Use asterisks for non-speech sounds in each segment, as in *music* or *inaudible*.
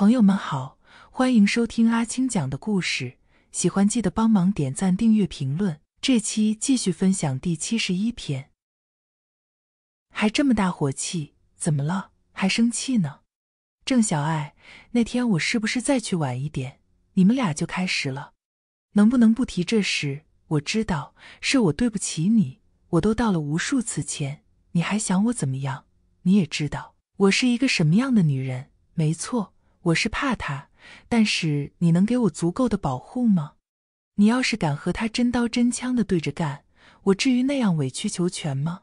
朋友们好，欢迎收听阿青讲的故事。喜欢记得帮忙点赞、订阅、评论。这期继续分享第七十一篇。还这么大火气，怎么了？还生气呢？郑小爱，那天我是不是再去晚一点，你们俩就开始了？能不能不提这事？我知道是我对不起你，我都道了无数次歉，你还想我怎么样？你也知道我是一个什么样的女人，没错。我是怕他，但是你能给我足够的保护吗？你要是敢和他真刀真枪的对着干，我至于那样委曲求全吗？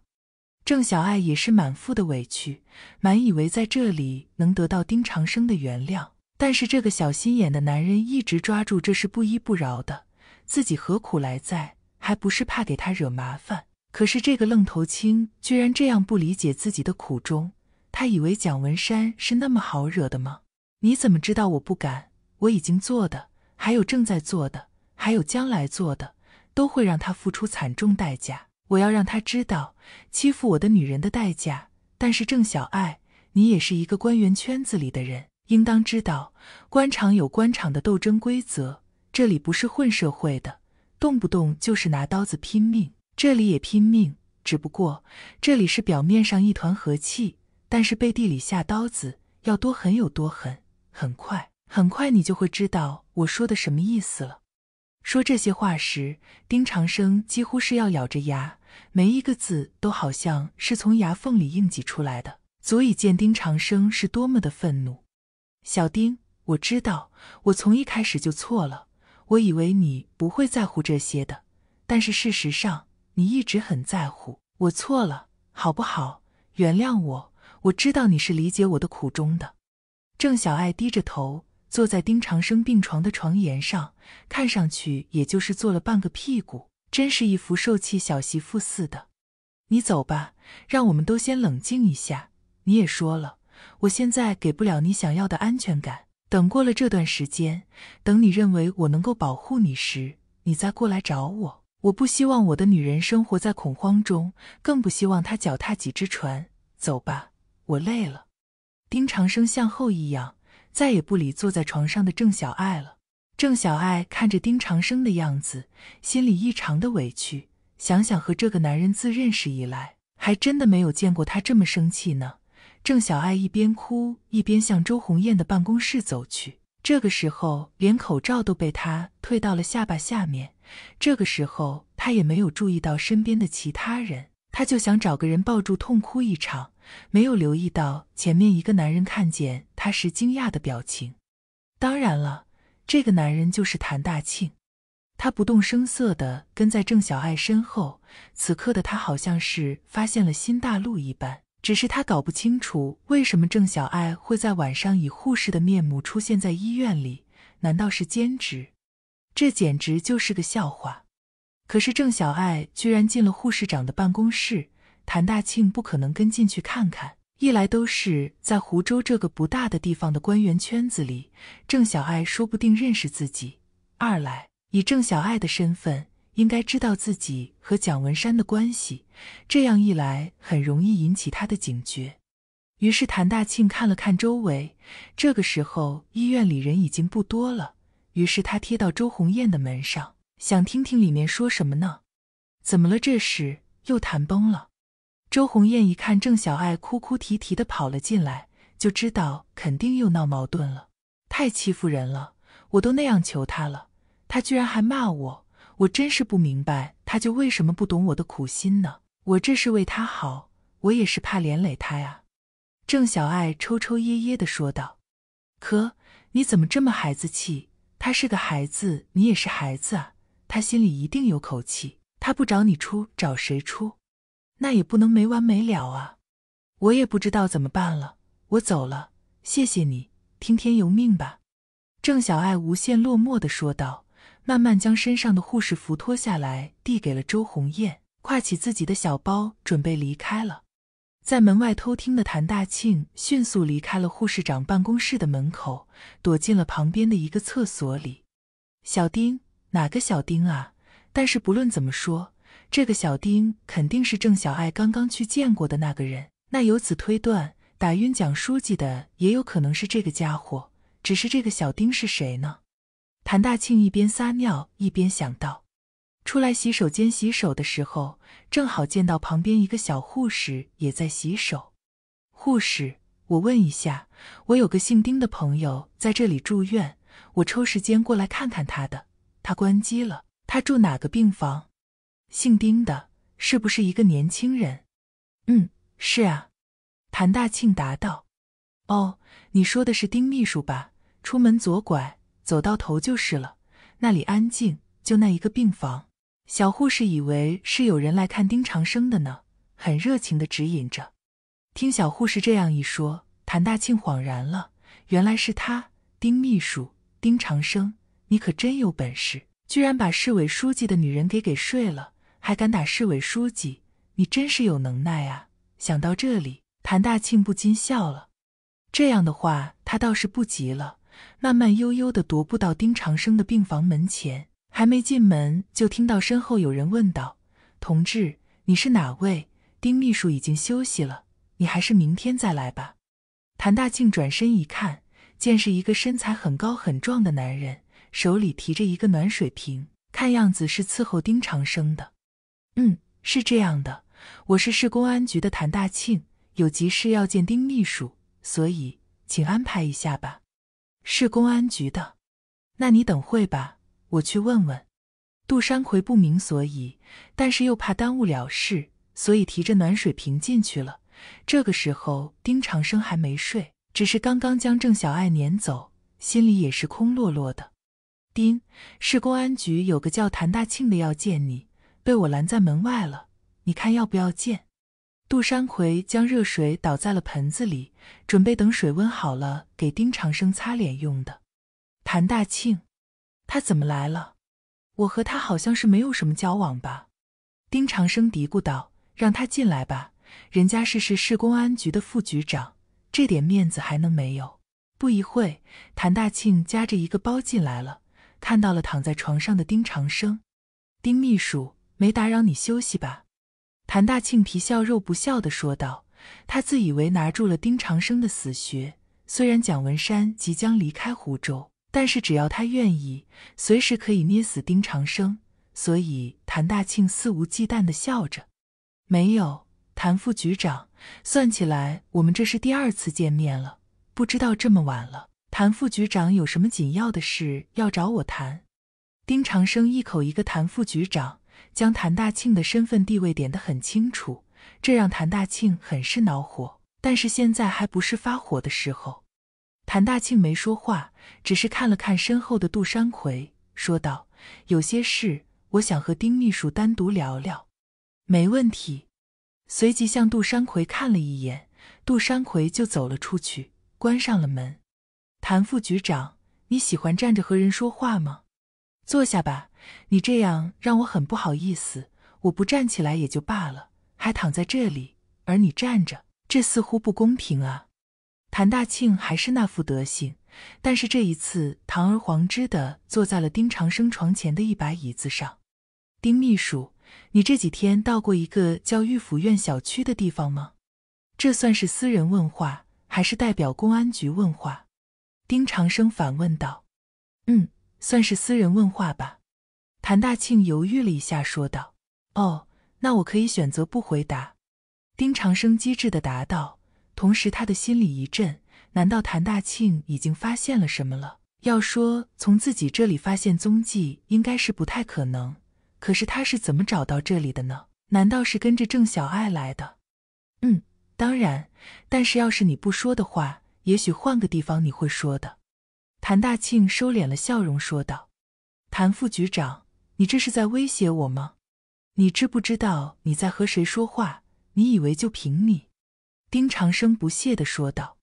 郑小爱也是满腹的委屈，满以为在这里能得到丁长生的原谅，但是这个小心眼的男人一直抓住这事不依不饶的，自己何苦来在？还不是怕给他惹麻烦？可是这个愣头青居然这样不理解自己的苦衷，他以为蒋文山是那么好惹的吗？你怎么知道我不敢？我已经做的，还有正在做的，还有将来做的，都会让他付出惨重代价。我要让他知道欺负我的女人的代价。但是郑小爱，你也是一个官员圈子里的人，应当知道，官场有官场的斗争规则。这里不是混社会的，动不动就是拿刀子拼命，这里也拼命，只不过这里是表面上一团和气，但是背地里下刀子要多狠有多狠。很快，很快，你就会知道我说的什么意思了。说这些话时，丁长生几乎是要咬着牙，每一个字都好像是从牙缝里硬挤出来的，足以见丁长生是多么的愤怒。小丁，我知道，我从一开始就错了。我以为你不会在乎这些的，但是事实上，你一直很在乎。我错了，好不好？原谅我，我知道你是理解我的苦衷的。郑小爱低着头坐在丁长生病床的床沿上，看上去也就是坐了半个屁股，真是一副受气小媳妇似的。你走吧，让我们都先冷静一下。你也说了，我现在给不了你想要的安全感。等过了这段时间，等你认为我能够保护你时，你再过来找我。我不希望我的女人生活在恐慌中，更不希望她脚踏几只船。走吧，我累了。丁长生向后一仰，再也不理坐在床上的郑小爱了。郑小爱看着丁长生的样子，心里异常的委屈。想想和这个男人自认识以来，还真的没有见过他这么生气呢。郑小爱一边哭一边向周红艳的办公室走去。这个时候，连口罩都被他退到了下巴下面。这个时候，他也没有注意到身边的其他人。他就想找个人抱住痛哭一场，没有留意到前面一个男人看见他时惊讶的表情。当然了，这个男人就是谭大庆。他不动声色地跟在郑小爱身后，此刻的他好像是发现了新大陆一般。只是他搞不清楚为什么郑小爱会在晚上以护士的面目出现在医院里，难道是兼职？这简直就是个笑话。可是郑小爱居然进了护士长的办公室，谭大庆不可能跟进去看看。一来都是在湖州这个不大的地方的官员圈子里，郑小爱说不定认识自己；二来以郑小爱的身份，应该知道自己和蒋文山的关系，这样一来很容易引起他的警觉。于是谭大庆看了看周围，这个时候医院里人已经不多了，于是他贴到周红艳的门上。想听听里面说什么呢？怎么了？这时又谈崩了？周红艳一看郑小爱哭哭啼啼的跑了进来，就知道肯定又闹矛盾了。太欺负人了！我都那样求他了，他居然还骂我！我真是不明白，他就为什么不懂我的苦心呢？我这是为他好，我也是怕连累他呀。郑小爱抽抽噎噎的说道：“可你怎么这么孩子气？他是个孩子，你也是孩子啊。”他心里一定有口气，他不找你出，找谁出？那也不能没完没了啊！我也不知道怎么办了，我走了，谢谢你，听天由命吧。”郑小爱无限落寞地说道，慢慢将身上的护士服脱下来，递给了周红艳，挎起自己的小包，准备离开了。在门外偷听的谭大庆迅速离开了护士长办公室的门口，躲进了旁边的一个厕所里。小丁。哪个小丁啊？但是不论怎么说，这个小丁肯定是郑小爱刚刚去见过的那个人。那由此推断，打晕蒋书记的也有可能是这个家伙。只是这个小丁是谁呢？谭大庆一边撒尿一边想到，出来洗手间洗手的时候，正好见到旁边一个小护士也在洗手。护士，我问一下，我有个姓丁的朋友在这里住院，我抽时间过来看看他的。他关机了。他住哪个病房？姓丁的，是不是一个年轻人？嗯，是啊。谭大庆答道：“哦，你说的是丁秘书吧？出门左拐，走到头就是了。那里安静，就那一个病房。”小护士以为是有人来看丁长生的呢，很热情的指引着。听小护士这样一说，谭大庆恍然了，原来是他，丁秘书，丁长生。你可真有本事，居然把市委书记的女人给给睡了，还敢打市委书记，你真是有能耐啊！想到这里，谭大庆不禁笑了。这样的话，他倒是不急了，慢慢悠悠地踱步到丁长生的病房门前，还没进门就听到身后有人问道：“同志，你是哪位？丁秘书已经休息了，你还是明天再来吧。”谭大庆转身一看，见是一个身材很高很壮的男人。手里提着一个暖水瓶，看样子是伺候丁长生的。嗯，是这样的，我是市公安局的谭大庆，有急事要见丁秘书，所以请安排一下吧。市公安局的，那你等会吧，我去问问。杜山奎不明所以，但是又怕耽误了事，所以提着暖水瓶进去了。这个时候，丁长生还没睡，只是刚刚将郑小爱撵走，心里也是空落落的。丁市公安局有个叫谭大庆的要见你，被我拦在门外了。你看要不要见？杜山奎将热水倒在了盆子里，准备等水温好了给丁长生擦脸用的。谭大庆，他怎么来了？我和他好像是没有什么交往吧？丁长生嘀咕道：“让他进来吧，人家是市市公安局的副局长，这点面子还能没有？”不一会谭大庆夹着一个包进来了。看到了躺在床上的丁长生，丁秘书没打扰你休息吧？谭大庆皮笑肉不笑的说道。他自以为拿住了丁长生的死穴，虽然蒋文山即将离开湖州，但是只要他愿意，随时可以捏死丁长生。所以谭大庆肆无忌惮的笑着。没有，谭副局长，算起来我们这是第二次见面了，不知道这么晚了。谭副局长有什么紧要的事要找我谈？丁长生一口一个谭副局长，将谭大庆的身份地位点得很清楚，这让谭大庆很是恼火。但是现在还不是发火的时候。谭大庆没说话，只是看了看身后的杜山奎，说道：“有些事我想和丁秘书单独聊聊，没问题。”随即向杜山奎看了一眼，杜山奎就走了出去，关上了门。谭副局长，你喜欢站着和人说话吗？坐下吧，你这样让我很不好意思。我不站起来也就罢了，还躺在这里，而你站着，这似乎不公平啊！谭大庆还是那副德行，但是这一次堂而皇之的坐在了丁长生床前的一把椅子上。丁秘书，你这几天到过一个叫御府苑小区的地方吗？这算是私人问话，还是代表公安局问话？丁长生反问道：“嗯，算是私人问话吧。”谭大庆犹豫了一下，说道：“哦，那我可以选择不回答。”丁长生机智的答道，同时他的心里一震：难道谭大庆已经发现了什么了？要说从自己这里发现踪迹，应该是不太可能。可是他是怎么找到这里的呢？难道是跟着郑小爱来的？嗯，当然。但是要是你不说的话……也许换个地方你会说的，谭大庆收敛了笑容说道：“谭副局长，你这是在威胁我吗？你知不知道你在和谁说话？你以为就凭你？”丁长生不屑的说道：“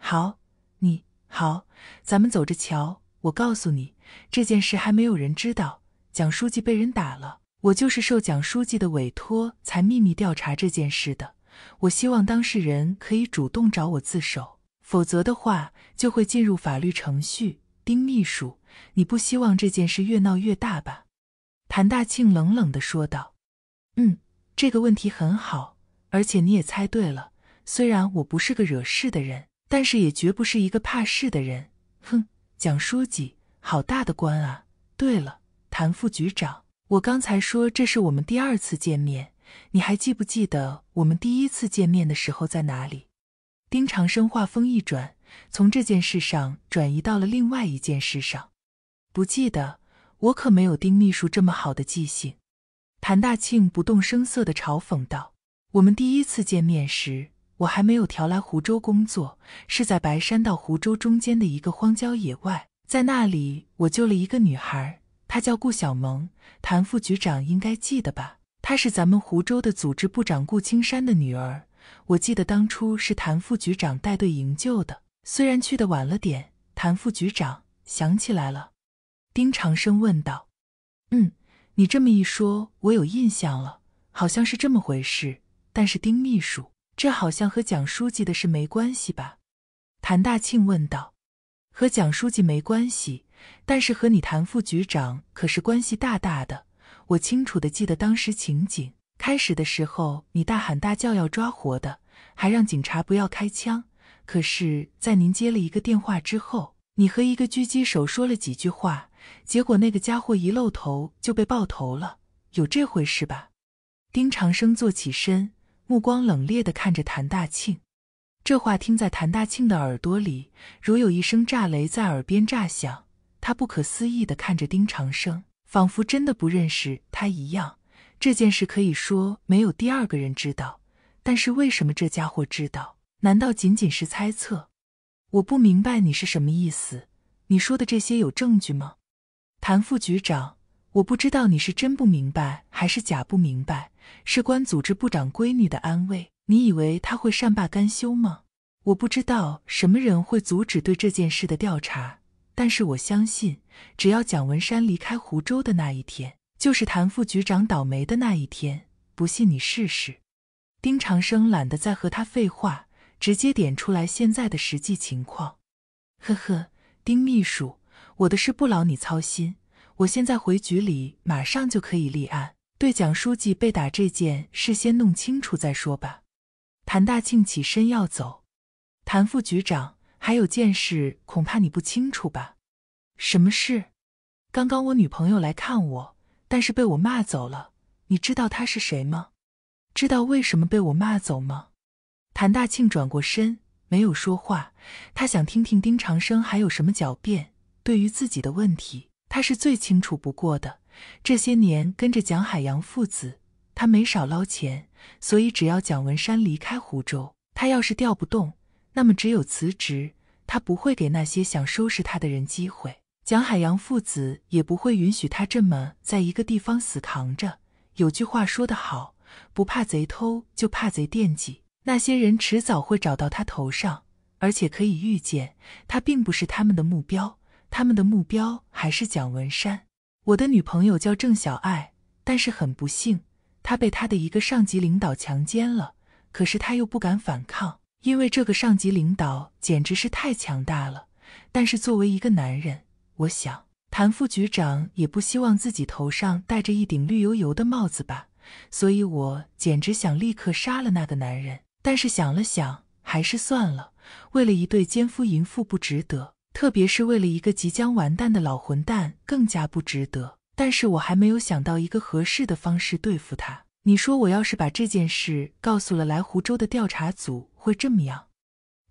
好，你好，咱们走着瞧。我告诉你，这件事还没有人知道。蒋书记被人打了，我就是受蒋书记的委托才秘密调查这件事的。我希望当事人可以主动找我自首。”否则的话，就会进入法律程序。丁秘书，你不希望这件事越闹越大吧？谭大庆冷冷地说道：“嗯，这个问题很好，而且你也猜对了。虽然我不是个惹事的人，但是也绝不是一个怕事的人。哼，蒋书记，好大的官啊！对了，谭副局长，我刚才说这是我们第二次见面，你还记不记得我们第一次见面的时候在哪里？”丁长生话锋一转，从这件事上转移到了另外一件事上。不记得，我可没有丁秘书这么好的记性。谭大庆不动声色的嘲讽道：“我们第一次见面时，我还没有调来湖州工作，是在白山到湖州中间的一个荒郊野外，在那里我救了一个女孩，她叫顾小萌，谭副局长应该记得吧？她是咱们湖州的组织部长顾青山的女儿。”我记得当初是谭副局长带队营救的，虽然去的晚了点。谭副局长想起来了，丁长生问道：“嗯，你这么一说，我有印象了，好像是这么回事。但是丁秘书，这好像和蒋书记的事没关系吧？”谭大庆问道：“和蒋书记没关系，但是和你谭副局长可是关系大大的。我清楚的记得当时情景。”开始的时候，你大喊大叫要抓活的，还让警察不要开枪。可是，在您接了一个电话之后，你和一个狙击手说了几句话，结果那个家伙一露头就被爆头了。有这回事吧？丁长生坐起身，目光冷冽的看着谭大庆。这话听在谭大庆的耳朵里，如有一声炸雷在耳边炸响。他不可思议的看着丁长生，仿佛真的不认识他一样。这件事可以说没有第二个人知道，但是为什么这家伙知道？难道仅仅是猜测？我不明白你是什么意思。你说的这些有证据吗？谭副局长，我不知道你是真不明白还是假不明白。事关组织部长闺女的安危，你以为他会善罢甘休吗？我不知道什么人会阻止对这件事的调查，但是我相信，只要蒋文山离开湖州的那一天。就是谭副局长倒霉的那一天，不信你试试。丁长生懒得再和他废话，直接点出来现在的实际情况。呵呵，丁秘书，我的事不劳你操心，我现在回局里，马上就可以立案。对蒋书记被打这件事，先弄清楚再说吧。谭大庆起身要走，谭副局长，还有件事恐怕你不清楚吧？什么事？刚刚我女朋友来看我。但是被我骂走了，你知道他是谁吗？知道为什么被我骂走吗？谭大庆转过身，没有说话。他想听听丁长生还有什么狡辩。对于自己的问题，他是最清楚不过的。这些年跟着蒋海洋父子，他没少捞钱。所以只要蒋文山离开湖州，他要是调不动，那么只有辞职。他不会给那些想收拾他的人机会。蒋海洋父子也不会允许他这么在一个地方死扛着。有句话说得好，不怕贼偷，就怕贼惦记。那些人迟早会找到他头上，而且可以预见，他并不是他们的目标，他们的目标还是蒋文山。我的女朋友叫郑小爱，但是很不幸，她被她的一个上级领导强奸了。可是她又不敢反抗，因为这个上级领导简直是太强大了。但是作为一个男人，我想，谭副局长也不希望自己头上戴着一顶绿油油的帽子吧，所以我简直想立刻杀了那个男人。但是想了想，还是算了，为了一对奸夫淫妇不值得，特别是为了一个即将完蛋的老混蛋更加不值得。但是我还没有想到一个合适的方式对付他。你说，我要是把这件事告诉了来湖州的调查组，会这么样？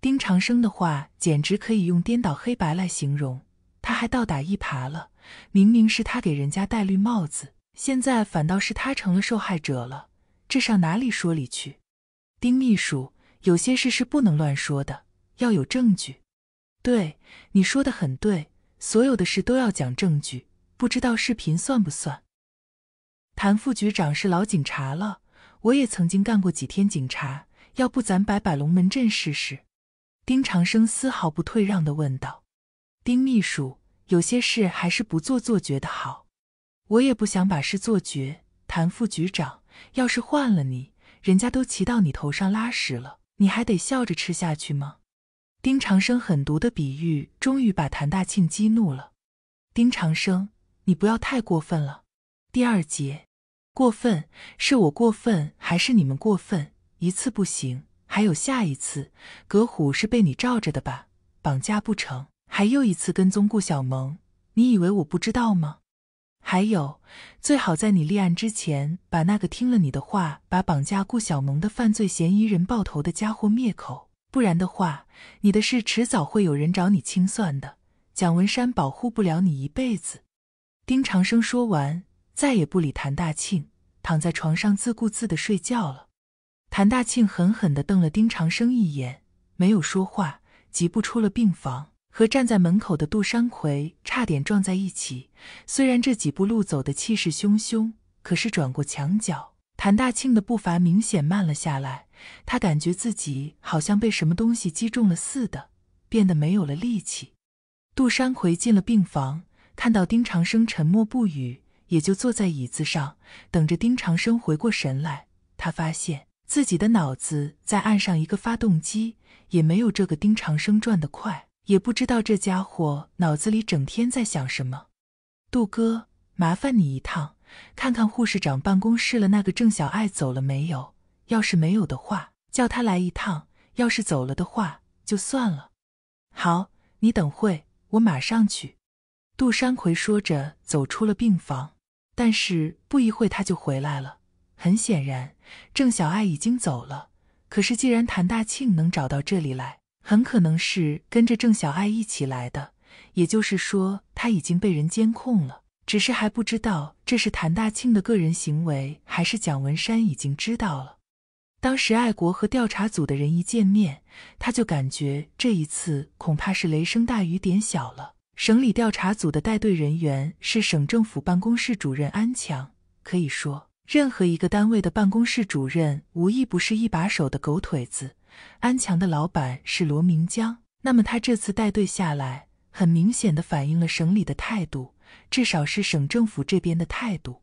丁长生的话简直可以用颠倒黑白来形容。他还倒打一耙了，明明是他给人家戴绿帽子，现在反倒是他成了受害者了，这上哪里说理去？丁秘书，有些事是不能乱说的，要有证据。对，你说的很对，所有的事都要讲证据，不知道视频算不算？谭副局长是老警察了，我也曾经干过几天警察，要不咱摆摆龙门阵试试？丁长生丝毫不退让的问道。丁秘书，有些事还是不做做绝的好。我也不想把事做绝。谭副局长，要是换了你，人家都骑到你头上拉屎了，你还得笑着吃下去吗？丁长生狠毒的比喻，终于把谭大庆激怒了。丁长生，你不要太过分了。第二节，过分是我过分，还是你们过分？一次不行，还有下一次。葛虎是被你罩着的吧？绑架不成？还又一次跟踪顾小萌，你以为我不知道吗？还有，最好在你立案之前，把那个听了你的话把绑架顾小萌的犯罪嫌疑人爆头的家伙灭口，不然的话，你的事迟早会有人找你清算的。蒋文山保护不了你一辈子。丁长生说完，再也不理谭大庆，躺在床上自顾自的睡觉了。谭大庆狠狠地瞪了丁长生一眼，没有说话，疾步出了病房。和站在门口的杜山奎差点撞在一起。虽然这几步路走得气势汹汹，可是转过墙角，谭大庆的步伐明显慢了下来。他感觉自己好像被什么东西击中了似的，变得没有了力气。杜山奎进了病房，看到丁长生沉默不语，也就坐在椅子上等着丁长生回过神来。他发现自己的脑子在按上一个发动机，也没有这个丁长生转得快。也不知道这家伙脑子里整天在想什么。杜哥，麻烦你一趟，看看护士长办公室了，那个郑小爱走了没有？要是没有的话，叫他来一趟；要是走了的话，就算了。好，你等会，我马上去。杜山奎说着走出了病房，但是不一会他就回来了。很显然，郑小爱已经走了。可是既然谭大庆能找到这里来，很可能是跟着郑小爱一起来的，也就是说，他已经被人监控了，只是还不知道这是谭大庆的个人行为，还是蒋文山已经知道了。当时爱国和调查组的人一见面，他就感觉这一次恐怕是雷声大雨点小了。省里调查组的带队人员是省政府办公室主任安强，可以说，任何一个单位的办公室主任，无一不是一把手的狗腿子。安强的老板是罗明江，那么他这次带队下来，很明显的反映了省里的态度，至少是省政府这边的态度。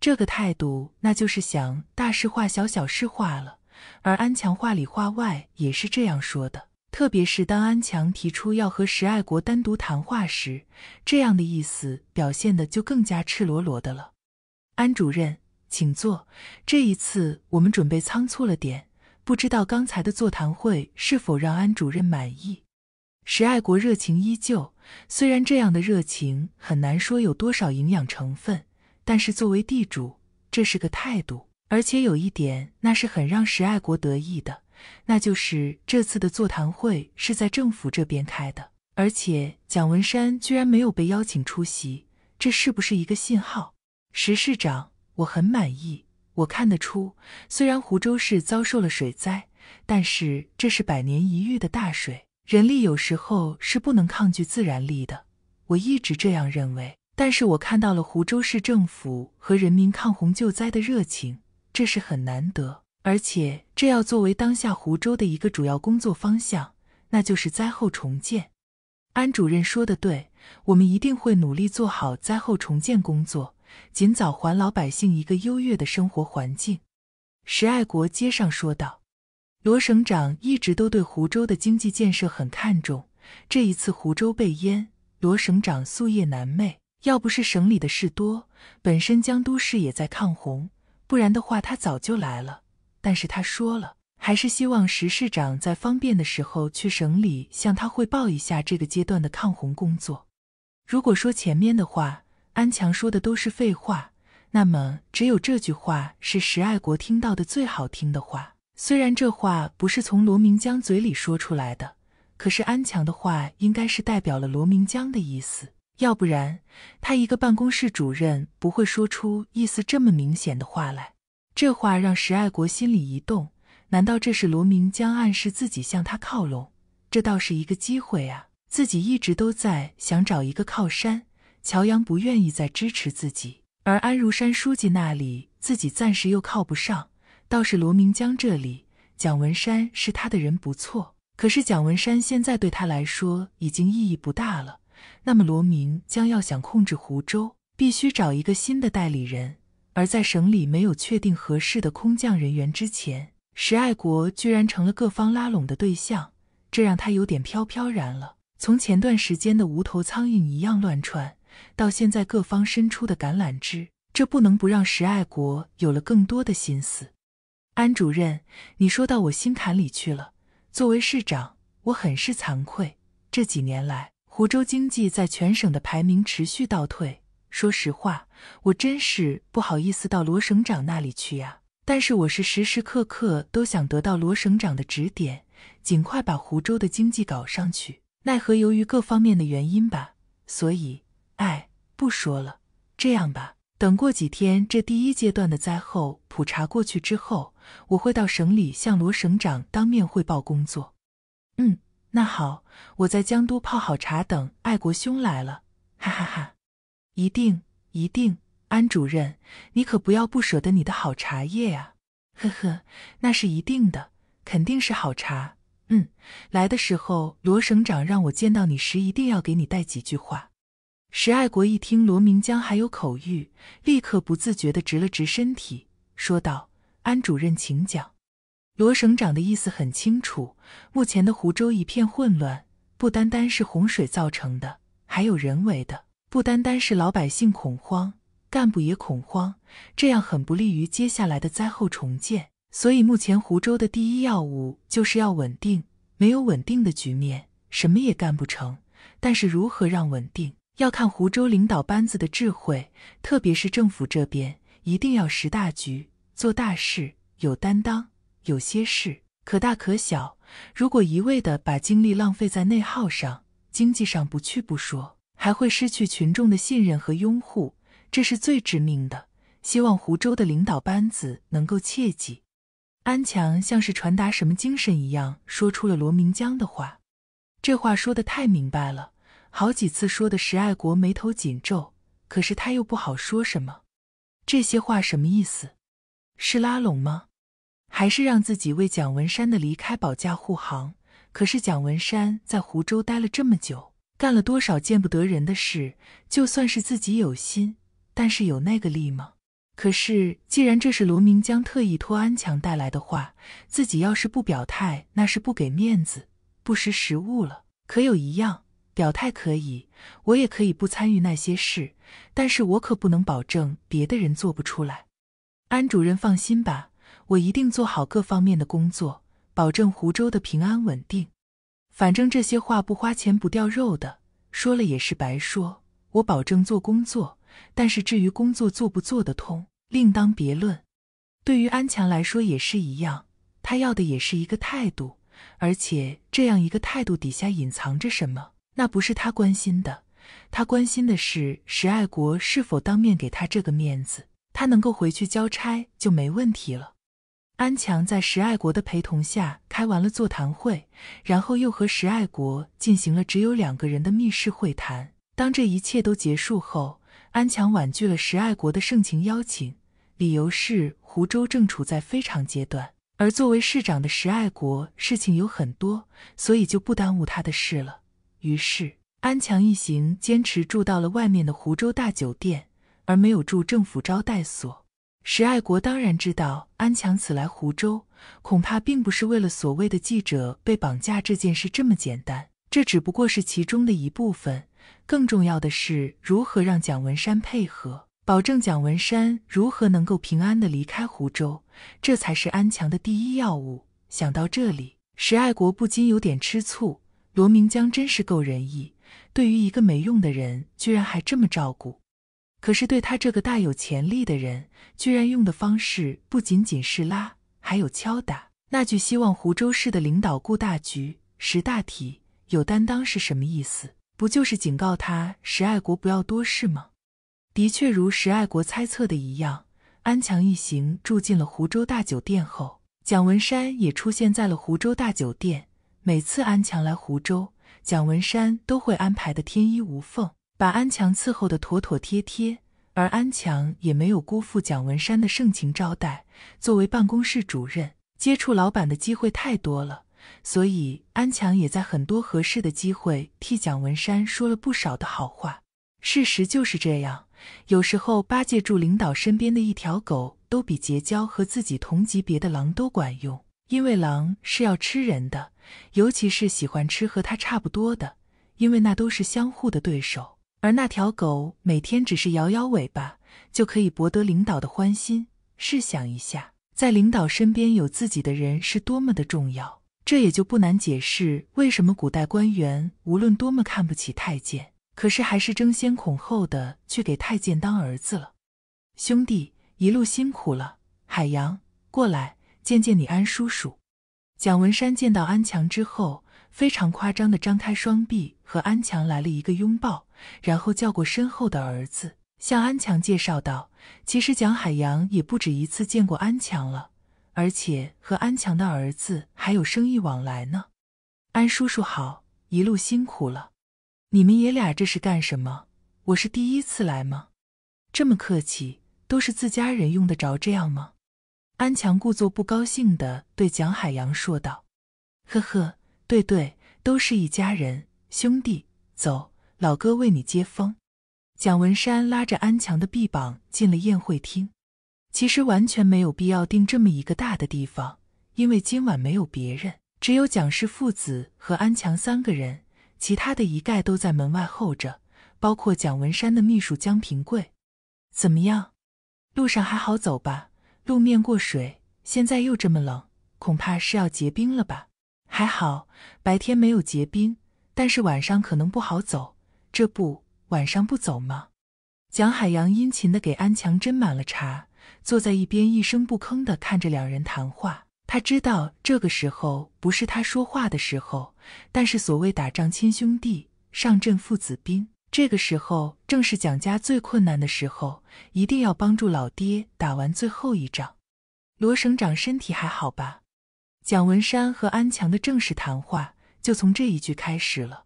这个态度，那就是想大事化小小事化了。而安强话里话外也是这样说的，特别是当安强提出要和石爱国单独谈话时，这样的意思表现的就更加赤裸裸的了。安主任，请坐。这一次我们准备仓促了点。不知道刚才的座谈会是否让安主任满意？石爱国热情依旧，虽然这样的热情很难说有多少营养成分，但是作为地主，这是个态度。而且有一点，那是很让石爱国得意的，那就是这次的座谈会是在政府这边开的，而且蒋文山居然没有被邀请出席，这是不是一个信号？石市长，我很满意。我看得出，虽然湖州市遭受了水灾，但是这是百年一遇的大水，人力有时候是不能抗拒自然力的。我一直这样认为。但是我看到了湖州市政府和人民抗洪救灾的热情，这是很难得，而且这要作为当下湖州的一个主要工作方向，那就是灾后重建。安主任说的对，我们一定会努力做好灾后重建工作。尽早还老百姓一个优越的生活环境，石爱国接上说道：“罗省长一直都对湖州的经济建设很看重，这一次湖州被淹，罗省长夙夜难寐。要不是省里的事多，本身江都市也在抗洪，不然的话他早就来了。但是他说了，还是希望石市长在方便的时候去省里向他汇报一下这个阶段的抗洪工作。如果说前面的话。”安强说的都是废话，那么只有这句话是石爱国听到的最好听的话。虽然这话不是从罗明江嘴里说出来的，可是安强的话应该是代表了罗明江的意思。要不然，他一个办公室主任不会说出意思这么明显的话来。这话让石爱国心里一动，难道这是罗明江暗示自己向他靠拢？这倒是一个机会啊！自己一直都在想找一个靠山。乔阳不愿意再支持自己，而安如山书记那里自己暂时又靠不上，倒是罗明江这里，蒋文山是他的人不错，可是蒋文山现在对他来说已经意义不大了。那么罗明将要想控制湖州，必须找一个新的代理人。而在省里没有确定合适的空降人员之前，石爱国居然成了各方拉拢的对象，这让他有点飘飘然了。从前段时间的无头苍蝇一样乱窜。到现在，各方伸出的橄榄枝，这不能不让石爱国有了更多的心思。安主任，你说到我心坎里去了。作为市长，我很是惭愧。这几年来，湖州经济在全省的排名持续倒退。说实话，我真是不好意思到罗省长那里去呀。但是，我是时时刻刻都想得到罗省长的指点，尽快把湖州的经济搞上去。奈何由于各方面的原因吧，所以。哎，不说了，这样吧，等过几天这第一阶段的灾后普查过去之后，我会到省里向罗省长当面汇报工作。嗯，那好，我在江都泡好茶，等爱国兄来了，哈哈哈。一定一定，安主任，你可不要不舍得你的好茶叶呀，呵呵，那是一定的，肯定是好茶。嗯，来的时候罗省长让我见到你时一定要给你带几句话。石爱国一听罗明江还有口谕，立刻不自觉地直了直身体，说道：“安主任，请讲。罗省长的意思很清楚，目前的湖州一片混乱，不单单是洪水造成的，还有人为的；不单单是老百姓恐慌，干部也恐慌。这样很不利于接下来的灾后重建。所以，目前湖州的第一要务就是要稳定。没有稳定的局面，什么也干不成。但是，如何让稳定？” *laughs* 要看湖州领导班子的智慧，特别是政府这边，一定要识大局、做大事、有担当。有些事可大可小，如果一味的把精力浪费在内耗上，经济上不去不说，还会失去群众的信任和拥护，这是最致命的。希望湖州的领导班子能够切记。安强像是传达什么精神一样，说出了罗明江的话，这话说的太明白了。好几次说的石爱国眉头紧皱，可是他又不好说什么。这些话什么意思？是拉拢吗？还是让自己为蒋文山的离开保驾护航？可是蒋文山在湖州待了这么久，干了多少见不得人的事？就算是自己有心，但是有那个力吗？可是既然这是罗明江特意托安强带来的话，自己要是不表态，那是不给面子、不识时务了。可有一样。表态可以，我也可以不参与那些事，但是我可不能保证别的人做不出来。安主任放心吧，我一定做好各方面的工作，保证湖州的平安稳定。反正这些话不花钱不掉肉的，说了也是白说。我保证做工作，但是至于工作做不做得通，另当别论。对于安强来说也是一样，他要的也是一个态度，而且这样一个态度底下隐藏着什么？那不是他关心的，他关心的是石爱国是否当面给他这个面子，他能够回去交差就没问题了。安强在石爱国的陪同下开完了座谈会，然后又和石爱国进行了只有两个人的密室会谈。当这一切都结束后，安强婉拒了石爱国的盛情邀请，理由是湖州正处在非常阶段，而作为市长的石爱国事情有很多，所以就不耽误他的事了。于是，安强一行坚持住到了外面的湖州大酒店，而没有住政府招待所。石爱国当然知道，安强此来湖州，恐怕并不是为了所谓的记者被绑架这件事这么简单，这只不过是其中的一部分。更重要的是，如何让蒋文山配合，保证蒋文山如何能够平安的离开湖州，这才是安强的第一要务。想到这里，石爱国不禁有点吃醋。罗明江真是够仁义，对于一个没用的人，居然还这么照顾。可是对他这个大有潜力的人，居然用的方式不仅仅是拉，还有敲打。那句“希望湖州市的领导顾大局、识大体、有担当”是什么意思？不就是警告他石爱国不要多事吗？的确，如石爱国猜测的一样，安强一行住进了湖州大酒店后，蒋文山也出现在了湖州大酒店。每次安强来湖州，蒋文山都会安排的天衣无缝，把安强伺候的妥妥帖帖。而安强也没有辜负蒋文山的盛情招待。作为办公室主任，接触老板的机会太多了，所以安强也在很多合适的机会替蒋文山说了不少的好话。事实就是这样，有时候巴结住领导身边的一条狗，都比结交和自己同级别的狼都管用，因为狼是要吃人的。尤其是喜欢吃和它差不多的，因为那都是相互的对手。而那条狗每天只是摇摇尾巴，就可以博得领导的欢心。试想一下，在领导身边有自己的人是多么的重要。这也就不难解释，为什么古代官员无论多么看不起太监，可是还是争先恐后的去给太监当儿子了。兄弟，一路辛苦了，海洋，过来见见你安叔叔。蒋文山见到安强之后，非常夸张的张开双臂，和安强来了一个拥抱，然后叫过身后的儿子，向安强介绍道：“其实蒋海洋也不止一次见过安强了，而且和安强的儿子还有生意往来呢。”“安叔叔好，一路辛苦了。”“你们爷俩这是干什么？我是第一次来吗？这么客气，都是自家人，用得着这样吗？”安强故作不高兴的对蒋海洋说道：“呵呵，对对，都是一家人，兄弟，走，老哥为你接风。”蒋文山拉着安强的臂膀进了宴会厅。其实完全没有必要定这么一个大的地方，因为今晚没有别人，只有蒋氏父子和安强三个人，其他的一概都在门外候着，包括蒋文山的秘书江平贵。怎么样，路上还好走吧？路面过水，现在又这么冷，恐怕是要结冰了吧？还好白天没有结冰，但是晚上可能不好走。这不晚上不走吗？蒋海洋殷勤地给安强斟满了茶，坐在一边一声不吭地看着两人谈话。他知道这个时候不是他说话的时候，但是所谓打仗亲兄弟，上阵父子兵。这个时候正是蒋家最困难的时候，一定要帮助老爹打完最后一仗。罗省长身体还好吧？蒋文山和安强的正式谈话就从这一句开始了。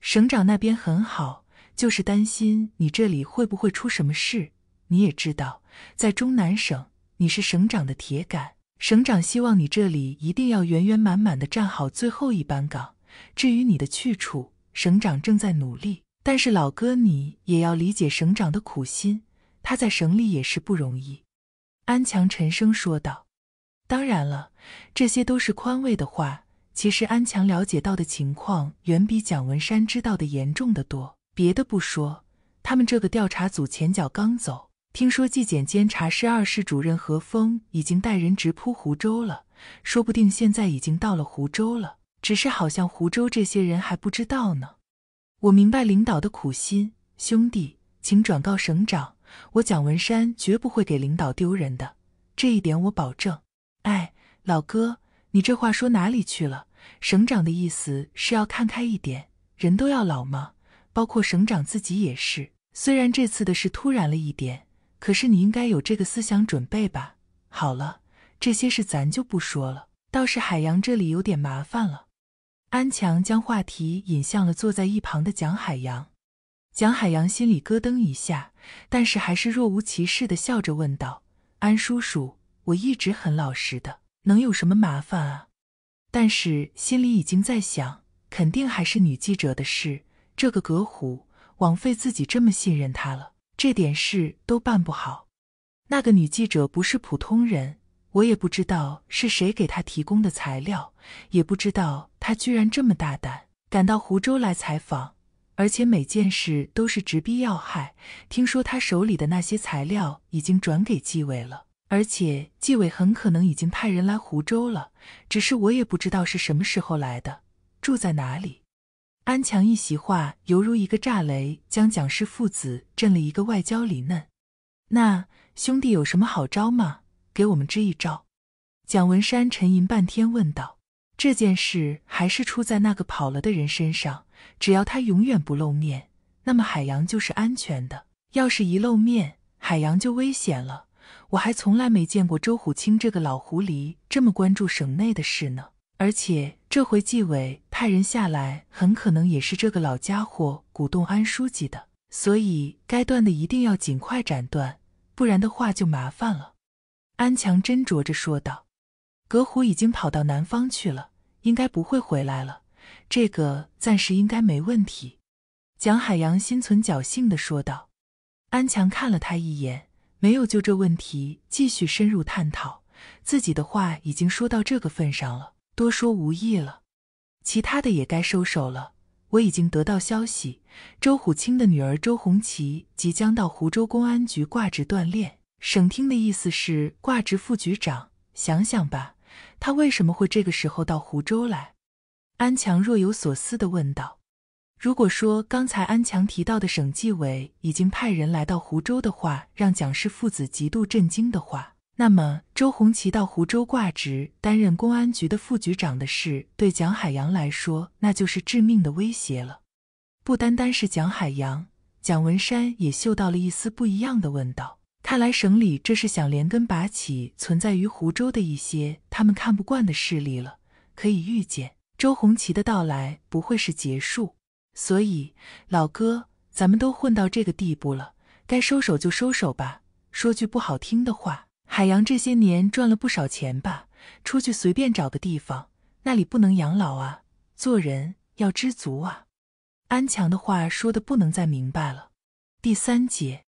省长那边很好，就是担心你这里会不会出什么事。你也知道，在中南省你是省长的铁杆，省长希望你这里一定要圆圆满满的站好最后一班岗。至于你的去处，省长正在努力。但是老哥，你也要理解省长的苦心，他在省里也是不容易。”安强沉声说道。“当然了，这些都是宽慰的话。其实安强了解到的情况远比蒋文山知道的严重的多。别的不说，他们这个调查组前脚刚走，听说纪检监察室二室主任何峰已经带人直扑湖州了，说不定现在已经到了湖州了。只是好像湖州这些人还不知道呢。”我明白领导的苦心，兄弟，请转告省长，我蒋文山绝不会给领导丢人的，这一点我保证。哎，老哥，你这话说哪里去了？省长的意思是要看开一点，人都要老嘛，包括省长自己也是。虽然这次的事突然了一点，可是你应该有这个思想准备吧？好了，这些事咱就不说了，倒是海洋这里有点麻烦了。安强将话题引向了坐在一旁的蒋海洋，蒋海洋心里咯噔一下，但是还是若无其事的笑着问道：“安叔叔，我一直很老实的，能有什么麻烦啊？”但是心里已经在想，肯定还是女记者的事。这个葛虎，枉费自己这么信任他了，这点事都办不好。那个女记者不是普通人。我也不知道是谁给他提供的材料，也不知道他居然这么大胆，赶到湖州来采访，而且每件事都是直逼要害。听说他手里的那些材料已经转给纪委了，而且纪委很可能已经派人来湖州了，只是我也不知道是什么时候来的，住在哪里。安强一席话犹如一个炸雷，将蒋氏父子震了一个外焦里嫩。那兄弟有什么好招吗？给我们支一招，蒋文山沉吟半天问道：“这件事还是出在那个跑了的人身上。只要他永远不露面，那么海洋就是安全的。要是一露面，海洋就危险了。我还从来没见过周虎清这个老狐狸这么关注省内的事呢。而且这回纪委派人下来，很可能也是这个老家伙鼓动安书记的。所以该断的一定要尽快斩断，不然的话就麻烦了。”安强斟酌着说道：“葛虎已经跑到南方去了，应该不会回来了，这个暂时应该没问题。”蒋海洋心存侥幸地说道。安强看了他一眼，没有就这问题继续深入探讨。自己的话已经说到这个份上了，多说无益了。其他的也该收手了。我已经得到消息，周虎清的女儿周红旗即将到湖州公安局挂职锻炼。省厅的意思是挂职副局长，想想吧，他为什么会这个时候到湖州来？安强若有所思地问道。如果说刚才安强提到的省纪委已经派人来到湖州的话，让蒋氏父子极度震惊的话，那么周红旗到湖州挂职担任公安局的副局长的事，对蒋海洋来说那就是致命的威胁了。不单单是蒋海洋，蒋文山也嗅到了一丝不一样的味道。看来省里这是想连根拔起存在于湖州的一些他们看不惯的势力了。可以预见，周红旗的到来不会是结束。所以老哥，咱们都混到这个地步了，该收手就收手吧。说句不好听的话，海洋这些年赚了不少钱吧？出去随便找个地方，那里不能养老啊。做人要知足啊。安强的话说的不能再明白了。第三节。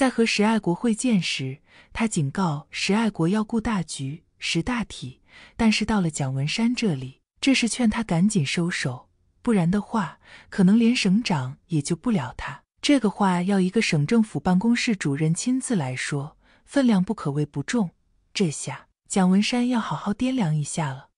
在和石爱国会见时，他警告石爱国要顾大局、识大体，但是到了蒋文山这里，这是劝他赶紧收手，不然的话，可能连省长也救不了他。这个话要一个省政府办公室主任亲自来说，分量不可谓不重。这下蒋文山要好好掂量一下了。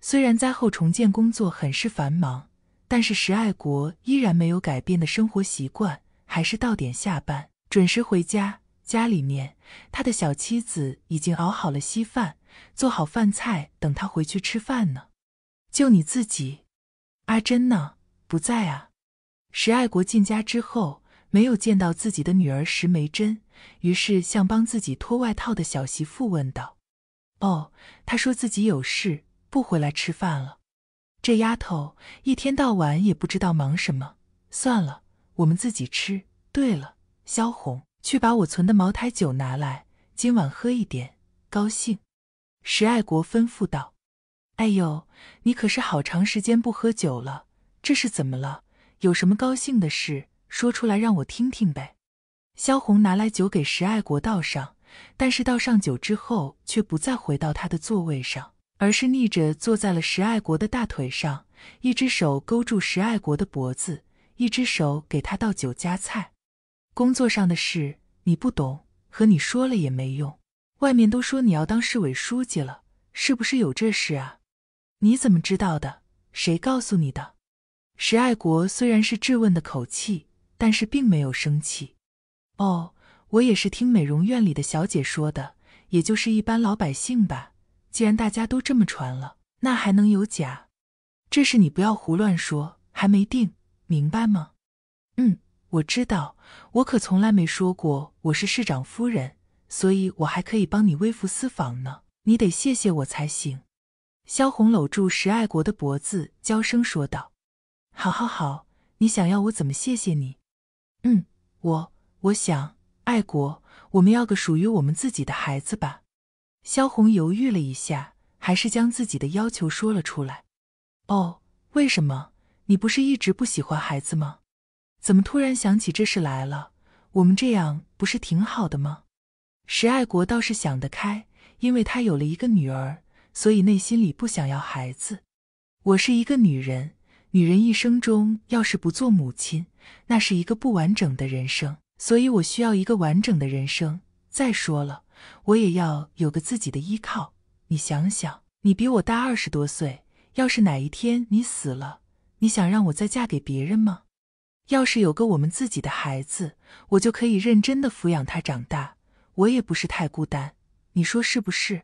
虽然灾后重建工作很是繁忙，但是石爱国依然没有改变的生活习惯，还是到点下班。准时回家，家里面他的小妻子已经熬好了稀饭，做好饭菜等他回去吃饭呢。就你自己，阿珍呢？不在啊。石爱国进家之后，没有见到自己的女儿石梅珍，于是向帮自己脱外套的小媳妇问道：“哦，她说自己有事，不回来吃饭了。这丫头一天到晚也不知道忙什么。算了，我们自己吃。对了。”萧红去把我存的茅台酒拿来，今晚喝一点，高兴。石爱国吩咐道：“哎呦，你可是好长时间不喝酒了，这是怎么了？有什么高兴的事，说出来让我听听呗。”萧红拿来酒给石爱国倒上，但是倒上酒之后，却不再回到他的座位上，而是逆着坐在了石爱国的大腿上，一只手勾住石爱国的脖子，一只手给他倒酒夹菜。工作上的事你不懂，和你说了也没用。外面都说你要当市委书记了，是不是有这事啊？你怎么知道的？谁告诉你的？石爱国虽然是质问的口气，但是并没有生气。哦，我也是听美容院里的小姐说的，也就是一般老百姓吧。既然大家都这么传了，那还能有假？这事你不要胡乱说，还没定，明白吗？嗯。我知道，我可从来没说过我是市长夫人，所以我还可以帮你微服私访呢。你得谢谢我才行。萧红搂住石爱国的脖子，娇声说道：“好好好，你想要我怎么谢谢你？”“嗯，我我想，爱国，我们要个属于我们自己的孩子吧。”萧红犹豫了一下，还是将自己的要求说了出来。“哦，为什么？你不是一直不喜欢孩子吗？”怎么突然想起这事来了？我们这样不是挺好的吗？石爱国倒是想得开，因为他有了一个女儿，所以内心里不想要孩子。我是一个女人，女人一生中要是不做母亲，那是一个不完整的人生。所以我需要一个完整的人生。再说了，我也要有个自己的依靠。你想想，你比我大二十多岁，要是哪一天你死了，你想让我再嫁给别人吗？要是有个我们自己的孩子，我就可以认真的抚养他长大，我也不是太孤单，你说是不是？”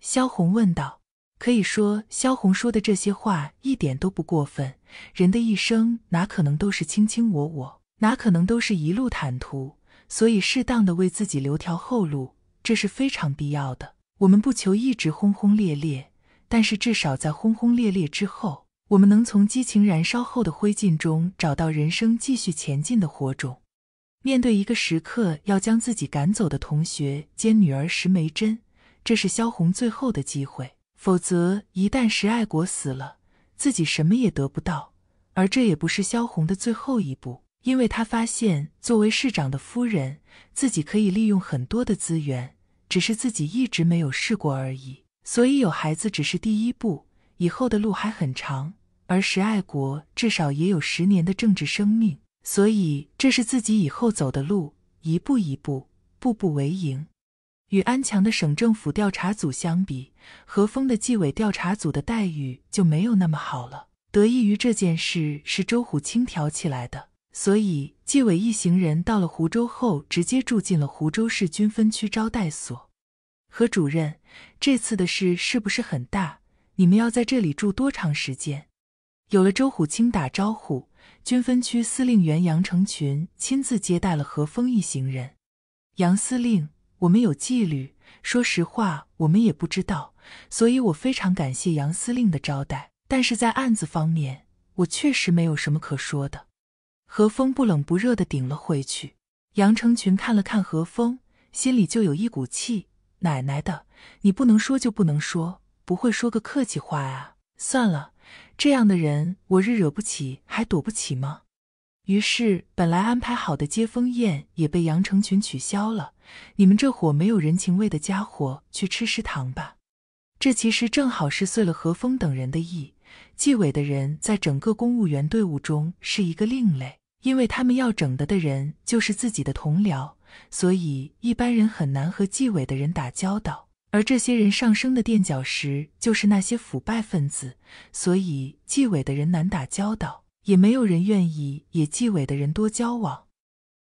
萧红问道。可以说，萧红说的这些话一点都不过分。人的一生哪可能都是卿卿我我，哪可能都是一路坦途？所以，适当的为自己留条后路，这是非常必要的。我们不求一直轰轰烈烈，但是至少在轰轰烈烈之后。我们能从激情燃烧后的灰烬中找到人生继续前进的火种。面对一个时刻要将自己赶走的同学兼女儿石梅珍，这是萧红最后的机会。否则，一旦石爱国死了，自己什么也得不到。而这也不是萧红的最后一步，因为她发现，作为市长的夫人，自己可以利用很多的资源，只是自己一直没有试过而已。所以，有孩子只是第一步。以后的路还很长，而石爱国至少也有十年的政治生命，所以这是自己以后走的路，一步一步，步步为营。与安强的省政府调查组相比，何峰的纪委调查组的待遇就没有那么好了。得益于这件事是周虎清挑起来的，所以纪委一行人到了湖州后，直接住进了湖州市军分区招待所。何主任，这次的事是不是很大？你们要在这里住多长时间？有了周虎清打招呼，军分区司令员杨成群亲自接待了何峰一行人。杨司令，我们有纪律。说实话，我们也不知道，所以我非常感谢杨司令的招待。但是在案子方面，我确实没有什么可说的。何峰不冷不热的顶了回去。杨成群看了看何峰，心里就有一股气。奶奶的，你不能说就不能说。不会说个客气话啊！算了，这样的人我日惹不起，还躲不起吗？于是，本来安排好的接风宴也被杨成群取消了。你们这伙没有人情味的家伙，去吃食堂吧。这其实正好是遂了何峰等人的意。纪委的人在整个公务员队伍中是一个另类，因为他们要整的的人就是自己的同僚，所以一般人很难和纪委的人打交道。而这些人上升的垫脚石就是那些腐败分子，所以纪委的人难打交道，也没有人愿意也纪委的人多交往。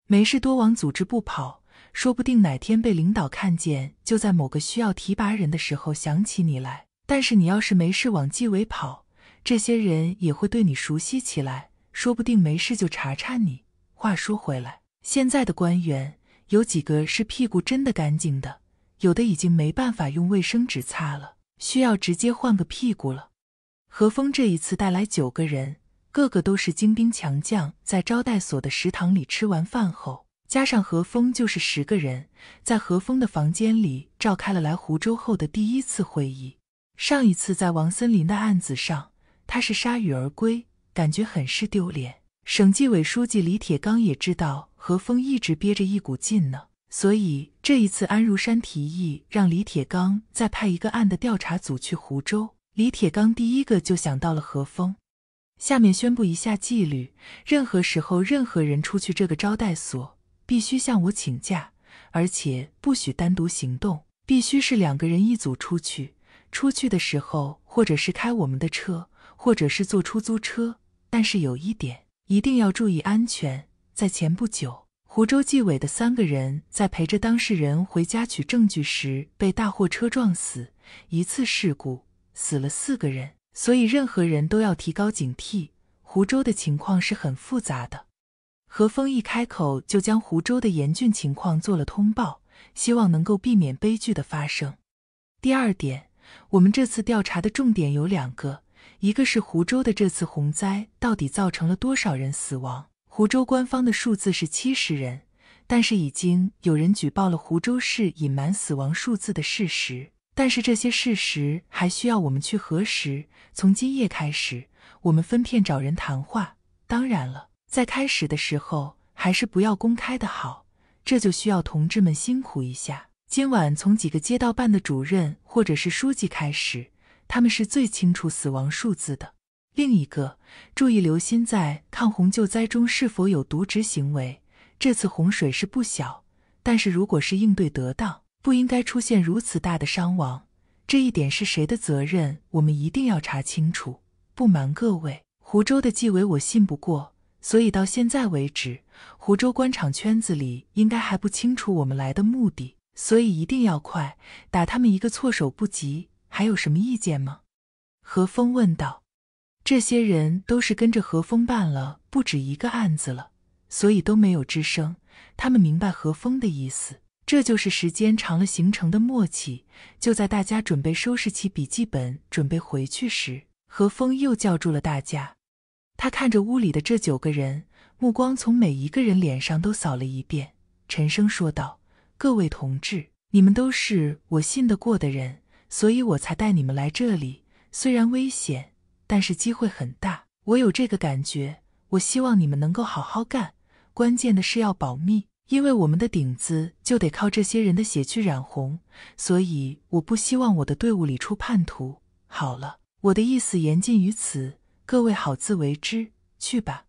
没事多往组织部跑，说不定哪天被领导看见，就在某个需要提拔人的时候想起你来。但是你要是没事往纪委跑，这些人也会对你熟悉起来，说不定没事就查查你。话说回来，现在的官员有几个是屁股真的干净的？有的已经没办法用卫生纸擦了，需要直接换个屁股了。何峰这一次带来九个人，个个都是精兵强将。在招待所的食堂里吃完饭后，加上何峰就是十个人，在何峰的房间里召开了来湖州后的第一次会议。上一次在王森林的案子上，他是铩羽而归，感觉很是丢脸。省纪委书记李铁刚也知道何峰一直憋着一股劲呢。所以这一次，安如山提议让李铁刚再派一个案的调查组去湖州。李铁刚第一个就想到了何峰。下面宣布一下纪律：任何时候，任何人出去这个招待所，必须向我请假，而且不许单独行动，必须是两个人一组出去。出去的时候，或者是开我们的车，或者是坐出租车。但是有一点，一定要注意安全。在前不久。湖州纪委的三个人在陪着当事人回家取证据时被大货车撞死，一次事故死了四个人，所以任何人都要提高警惕。湖州的情况是很复杂的，何峰一开口就将湖州的严峻情况做了通报，希望能够避免悲剧的发生。第二点，我们这次调查的重点有两个，一个是湖州的这次洪灾到底造成了多少人死亡。湖州官方的数字是七十人，但是已经有人举报了湖州市隐瞒死亡数字的事实。但是这些事实还需要我们去核实。从今夜开始，我们分片找人谈话。当然了，在开始的时候还是不要公开的好。这就需要同志们辛苦一下。今晚从几个街道办的主任或者是书记开始，他们是最清楚死亡数字的。另一个注意留心，在抗洪救灾中是否有渎职行为？这次洪水是不小，但是如果是应对得当，不应该出现如此大的伤亡。这一点是谁的责任，我们一定要查清楚。不瞒各位，湖州的纪委我信不过，所以到现在为止，湖州官场圈子里应该还不清楚我们来的目的，所以一定要快，打他们一个措手不及。还有什么意见吗？何峰问道。这些人都是跟着何峰办了不止一个案子了，所以都没有吱声。他们明白何峰的意思，这就是时间长了形成的默契。就在大家准备收拾起笔记本，准备回去时，何峰又叫住了大家。他看着屋里的这九个人，目光从每一个人脸上都扫了一遍，沉声说道：“各位同志，你们都是我信得过的人，所以我才带你们来这里。虽然危险。”但是机会很大，我有这个感觉。我希望你们能够好好干，关键的是要保密，因为我们的顶子就得靠这些人的血去染红，所以我不希望我的队伍里出叛徒。好了，我的意思言尽于此，各位好自为之，去吧。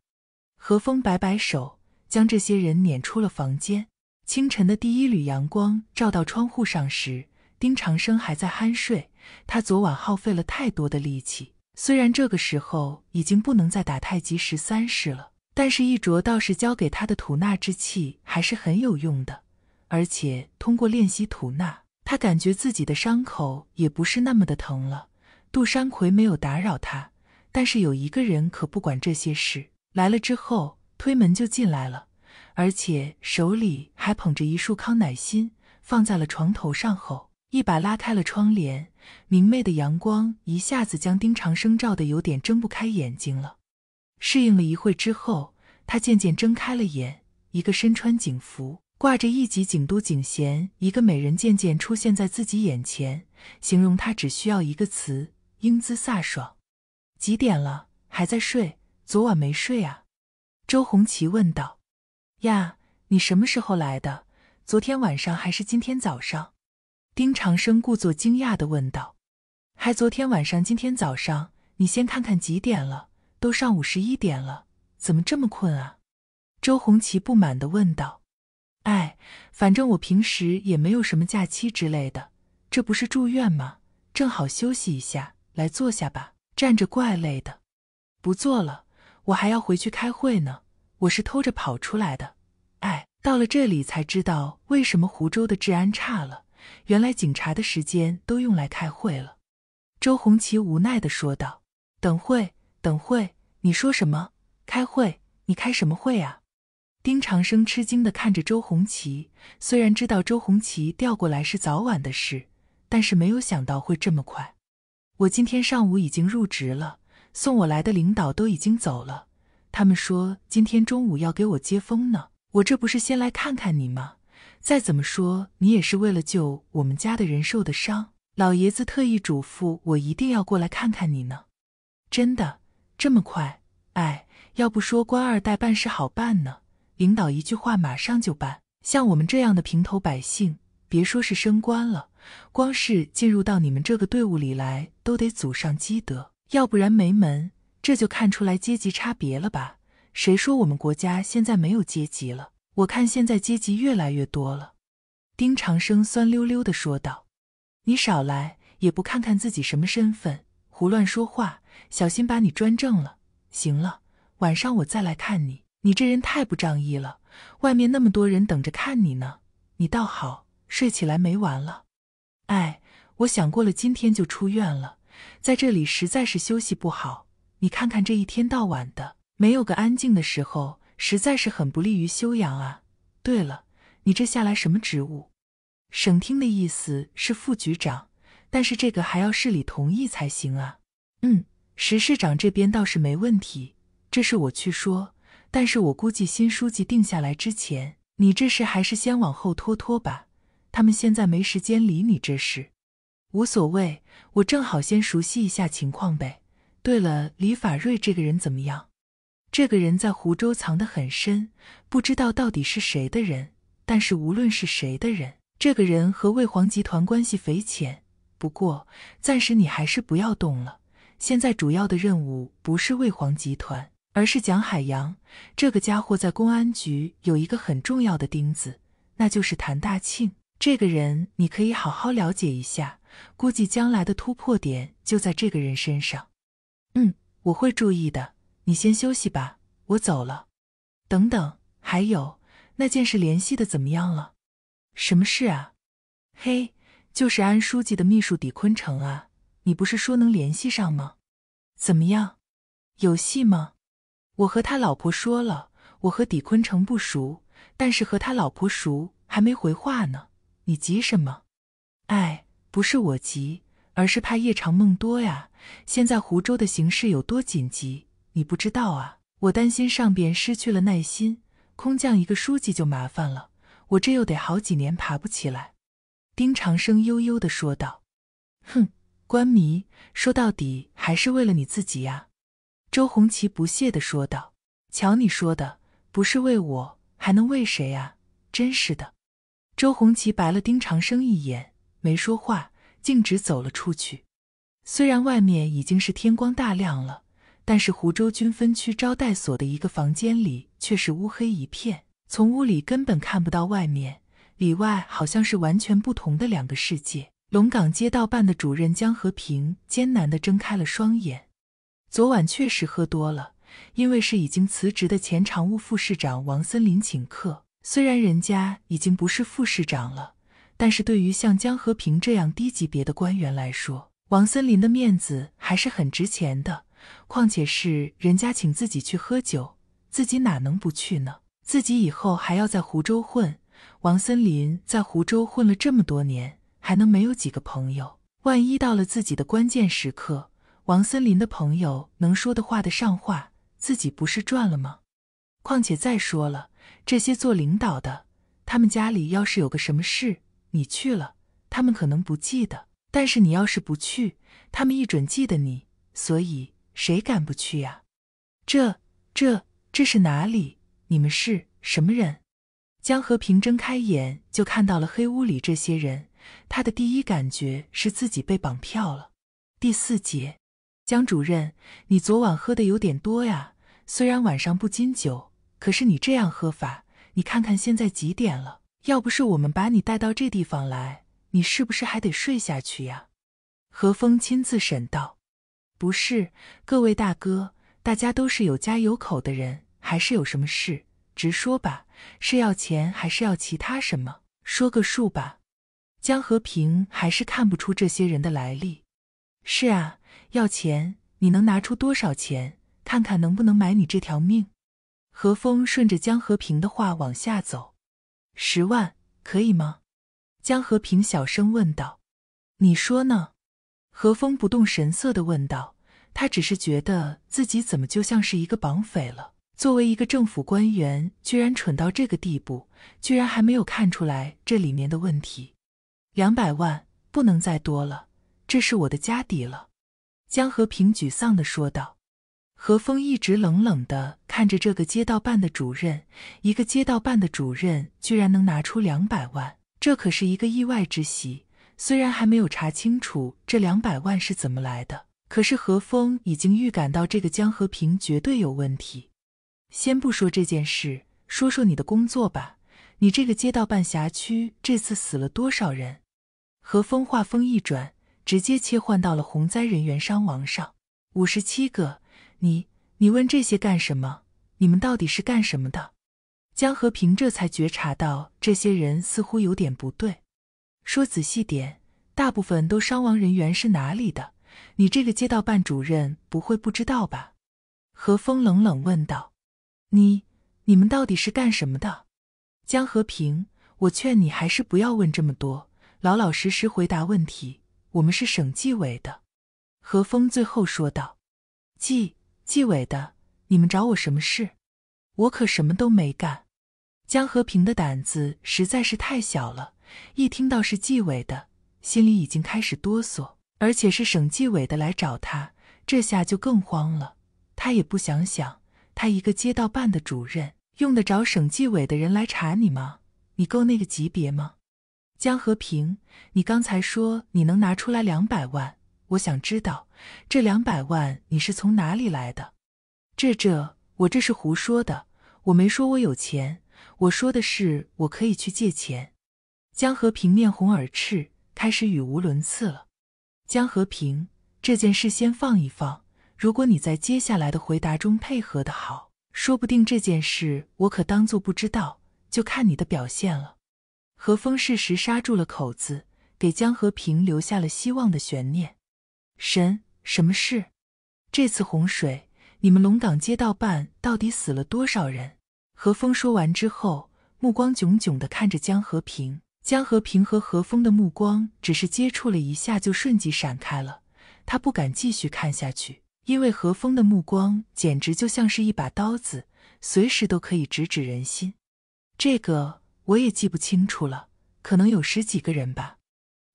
何峰摆摆手，将这些人撵出了房间。清晨的第一缕阳光照到窗户上时，丁长生还在酣睡，他昨晚耗费了太多的力气。虽然这个时候已经不能再打太极十三式了，但是一卓道士教给他的吐纳之气还是很有用的。而且通过练习吐纳，他感觉自己的伤口也不是那么的疼了。杜山奎没有打扰他，但是有一个人可不管这些事。来了之后，推门就进来了，而且手里还捧着一束康乃馨，放在了床头上后。一把拉开了窗帘，明媚的阳光一下子将丁长生照得有点睁不开眼睛了。适应了一会之后，他渐渐睁开了眼。一个身穿警服、挂着一级警督警衔，一个美人渐渐出现在自己眼前。形容他只需要一个词：英姿飒爽。几点了？还在睡？昨晚没睡啊？周红旗问道。呀，你什么时候来的？昨天晚上还是今天早上？丁长生故作惊讶的问道：“还昨天晚上，今天早上，你先看看几点了？都上午十一点了，怎么这么困啊？”周红旗不满的问道：“哎，反正我平时也没有什么假期之类的，这不是住院吗？正好休息一下，来坐下吧，站着怪累的。不坐了，我还要回去开会呢。我是偷着跑出来的，哎，到了这里才知道为什么湖州的治安差了。”原来警察的时间都用来开会了，周红旗无奈的说道：“等会，等会，你说什么？开会？你开什么会啊？”丁长生吃惊的看着周红旗，虽然知道周红旗调过来是早晚的事，但是没有想到会这么快。我今天上午已经入职了，送我来的领导都已经走了，他们说今天中午要给我接风呢。我这不是先来看看你吗？再怎么说，你也是为了救我们家的人受的伤。老爷子特意嘱咐我，一定要过来看看你呢。真的这么快？哎，要不说官二代办事好办呢，领导一句话马上就办。像我们这样的平头百姓，别说是升官了，光是进入到你们这个队伍里来，都得祖上积德，要不然没门。这就看出来阶级差别了吧？谁说我们国家现在没有阶级了？我看现在阶级越来越多了，丁长生酸溜溜的说道：“你少来，也不看看自己什么身份，胡乱说话，小心把你专政了。”行了，晚上我再来看你。你这人太不仗义了，外面那么多人等着看你呢，你倒好，睡起来没完了。哎，我想过了，今天就出院了，在这里实在是休息不好。你看看这一天到晚的，没有个安静的时候。实在是很不利于修养啊！对了，你这下来什么职务？省厅的意思是副局长，但是这个还要市里同意才行啊。嗯，石市长这边倒是没问题，这事我去说。但是我估计新书记定下来之前，你这事还是先往后拖拖吧。他们现在没时间理你这事。无所谓，我正好先熟悉一下情况呗。对了，李法瑞这个人怎么样？这个人在湖州藏得很深，不知道到底是谁的人。但是无论是谁的人，这个人和魏皇集团关系匪浅。不过暂时你还是不要动了。现在主要的任务不是魏皇集团，而是蒋海洋。这个家伙在公安局有一个很重要的钉子，那就是谭大庆。这个人你可以好好了解一下，估计将来的突破点就在这个人身上。嗯，我会注意的。你先休息吧，我走了。等等，还有那件事联系的怎么样了？什么事啊？嘿，就是安书记的秘书李坤城啊。你不是说能联系上吗？怎么样？有戏吗？我和他老婆说了，我和李坤城不熟，但是和他老婆熟，还没回话呢。你急什么？哎，不是我急，而是怕夜长梦多呀。现在湖州的形势有多紧急？你不知道啊！我担心上边失去了耐心，空降一个书记就麻烦了，我这又得好几年爬不起来。”丁长生悠悠的说道。“哼，官迷，说到底还是为了你自己呀。”周红旗不屑的说道。“瞧你说的，不是为我，还能为谁啊？真是的。”周红旗白了丁长生一眼，没说话，径直走了出去。虽然外面已经是天光大亮了。但是湖州军分区招待所的一个房间里却是乌黑一片，从屋里根本看不到外面，里外好像是完全不同的两个世界。龙岗街道办的主任江和平艰难地睁开了双眼。昨晚确实喝多了，因为是已经辞职的前常务副市长王森林请客。虽然人家已经不是副市长了，但是对于像江和平这样低级别的官员来说，王森林的面子还是很值钱的。况且是人家请自己去喝酒，自己哪能不去呢？自己以后还要在湖州混，王森林在湖州混了这么多年，还能没有几个朋友？万一到了自己的关键时刻，王森林的朋友能说的话的上话，自己不是赚了吗？况且再说了，这些做领导的，他们家里要是有个什么事，你去了，他们可能不记得；但是你要是不去，他们一准记得你。所以。谁敢不去呀？这、这、这是哪里？你们是什么人？江和平睁开眼就看到了黑屋里这些人，他的第一感觉是自己被绑票了。第四节，江主任，你昨晚喝的有点多呀。虽然晚上不禁酒，可是你这样喝法，你看看现在几点了？要不是我们把你带到这地方来，你是不是还得睡下去呀？何峰亲自审道。不是，各位大哥，大家都是有家有口的人，还是有什么事直说吧。是要钱还是要其他什么？说个数吧。江和平还是看不出这些人的来历。是啊，要钱，你能拿出多少钱？看看能不能买你这条命。何峰顺着江和平的话往下走，十万可以吗？江和平小声问道。你说呢？何峰不动神色的问道。他只是觉得自己怎么就像是一个绑匪了？作为一个政府官员，居然蠢到这个地步，居然还没有看出来这里面的问题。两百万不能再多了，这是我的家底了。”江和平沮丧地说道。何峰一直冷冷地看着这个街道办的主任，一个街道办的主任居然能拿出两百万，这可是一个意外之喜。虽然还没有查清楚这两百万是怎么来的。可是何峰已经预感到这个江和平绝对有问题。先不说这件事，说说你的工作吧。你这个街道办辖区这次死了多少人？何峰话锋一转，直接切换到了洪灾人员伤亡上。五十七个。你你问这些干什么？你们到底是干什么的？江和平这才觉察到这些人似乎有点不对。说仔细点，大部分都伤亡人员是哪里的？你这个街道办主任不会不知道吧？何峰冷冷问道。“你你们到底是干什么的？”江和平，我劝你还是不要问这么多，老老实实回答问题。我们是省纪委的。”何峰最后说道。“纪纪委的，你们找我什么事？我可什么都没干。”江和平的胆子实在是太小了，一听到是纪委的，心里已经开始哆嗦。而且是省纪委的来找他，这下就更慌了。他也不想想，他一个街道办的主任，用得着省纪委的人来查你吗？你够那个级别吗？江和平，你刚才说你能拿出来两百万，我想知道这两百万你是从哪里来的？这这，我这是胡说的，我没说我有钱，我说的是我可以去借钱。江和平面红耳赤，开始语无伦次了。江和平，这件事先放一放。如果你在接下来的回答中配合的好，说不定这件事我可当做不知道，就看你的表现了。何风适时刹住了口子，给江和平留下了希望的悬念。神，什么事？这次洪水，你们龙岗街道办到底死了多少人？何风说完之后，目光炯炯的看着江和平。江和平和何峰的目光只是接触了一下，就瞬即闪开了。他不敢继续看下去，因为何峰的目光简直就像是一把刀子，随时都可以直指人心。这个我也记不清楚了，可能有十几个人吧。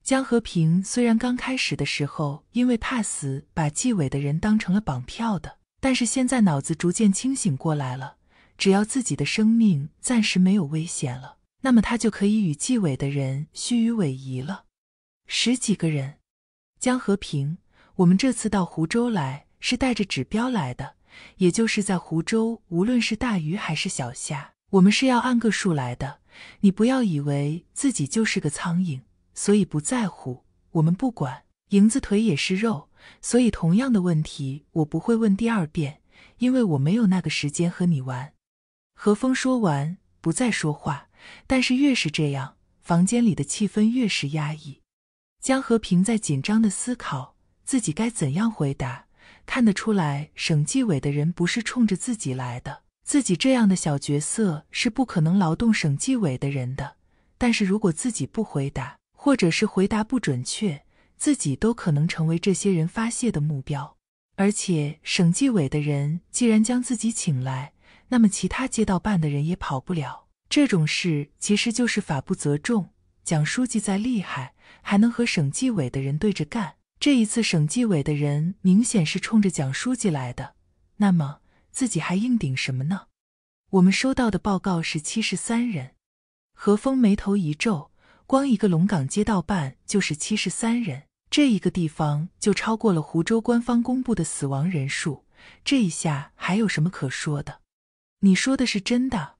江和平虽然刚开始的时候因为怕死，把纪委的人当成了绑票的，但是现在脑子逐渐清醒过来了，只要自己的生命暂时没有危险了。那么他就可以与纪委的人虚与委蛇了。十几个人，江和平，我们这次到湖州来是带着指标来的，也就是在湖州，无论是大鱼还是小虾，我们是要按个数来的。你不要以为自己就是个苍蝇，所以不在乎，我们不管。蝇子腿也是肉，所以同样的问题我不会问第二遍，因为我没有那个时间和你玩。何峰说完，不再说话。但是越是这样，房间里的气氛越是压抑。江和平在紧张的思考自己该怎样回答。看得出来，省纪委的人不是冲着自己来的，自己这样的小角色是不可能劳动省纪委的人的。但是如果自己不回答，或者是回答不准确，自己都可能成为这些人发泄的目标。而且，省纪委的人既然将自己请来，那么其他街道办的人也跑不了。这种事其实就是法不责众。蒋书记再厉害，还能和省纪委的人对着干？这一次省纪委的人明显是冲着蒋书记来的，那么自己还硬顶什么呢？我们收到的报告是七十三人。何峰眉头一皱，光一个龙岗街道办就是七十三人，这一个地方就超过了湖州官方公布的死亡人数。这一下还有什么可说的？你说的是真的？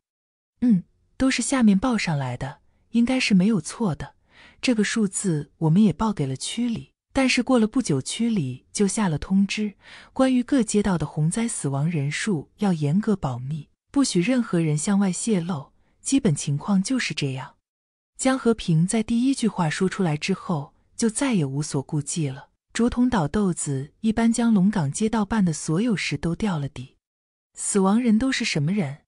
嗯。都是下面报上来的，应该是没有错的。这个数字我们也报给了区里，但是过了不久，区里就下了通知，关于各街道的洪灾死亡人数要严格保密，不许任何人向外泄露。基本情况就是这样。江和平在第一句话说出来之后，就再也无所顾忌了。竹筒倒豆子一般，将龙岗街道办的所有事都掉了底。死亡人都是什么人？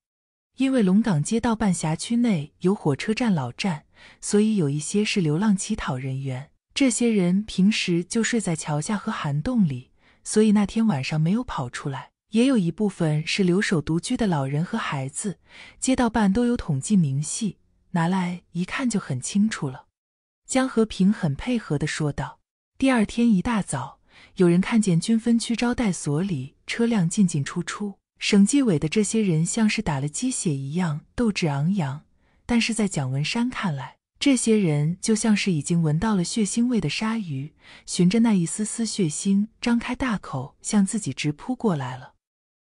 因为龙岗街道办辖区内有火车站老站，所以有一些是流浪乞讨人员。这些人平时就睡在桥下和涵洞里，所以那天晚上没有跑出来。也有一部分是留守独居的老人和孩子，街道办都有统计明细，拿来一看就很清楚了。江和平很配合地说道。第二天一大早，有人看见军分区招待所里车辆进进出出。省纪委的这些人像是打了鸡血一样，斗志昂扬。但是在蒋文山看来，这些人就像是已经闻到了血腥味的鲨鱼，循着那一丝丝血腥，张开大口向自己直扑过来了。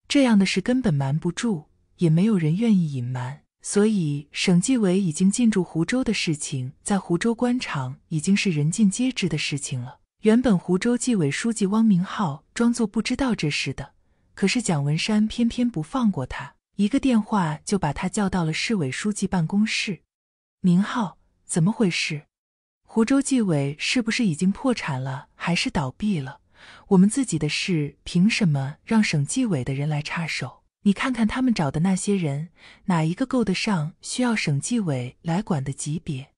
这样的事根本瞒不住，也没有人愿意隐瞒。所以，省纪委已经进驻湖州的事情，在湖州官场已经是人尽皆知的事情了。原本湖州纪委书记汪明浩装作不知道这事的。可是蒋文山偏偏不放过他，一个电话就把他叫到了市委书记办公室。明浩，怎么回事？湖州纪委是不是已经破产了，还是倒闭了？我们自己的事，凭什么让省纪委的人来插手？你看看他们找的那些人，哪一个够得上需要省纪委来管的级别？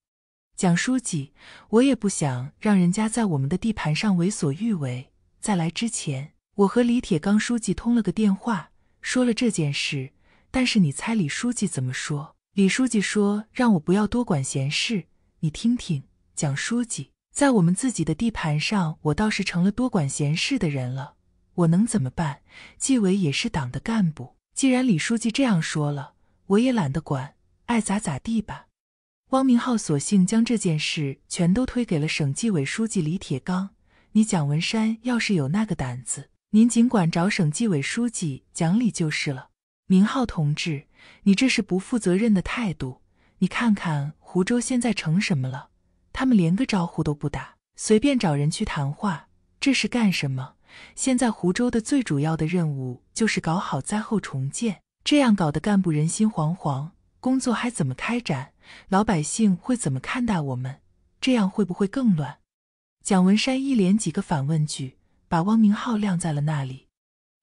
蒋书记，我也不想让人家在我们的地盘上为所欲为，在来之前。我和李铁刚书记通了个电话，说了这件事，但是你猜李书记怎么说？李书记说让我不要多管闲事。你听听，蒋书记在我们自己的地盘上，我倒是成了多管闲事的人了。我能怎么办？纪委也是党的干部，既然李书记这样说了，我也懒得管，爱咋咋地吧。汪明浩索性将这件事全都推给了省纪委书记李铁刚。你蒋文山要是有那个胆子。您尽管找省纪委书记讲理就是了，明浩同志，你这是不负责任的态度。你看看湖州现在成什么了？他们连个招呼都不打，随便找人去谈话，这是干什么？现在湖州的最主要的任务就是搞好灾后重建，这样搞得干部人心惶惶，工作还怎么开展？老百姓会怎么看待我们？这样会不会更乱？蒋文山一连几个反问句。把汪明浩晾在了那里。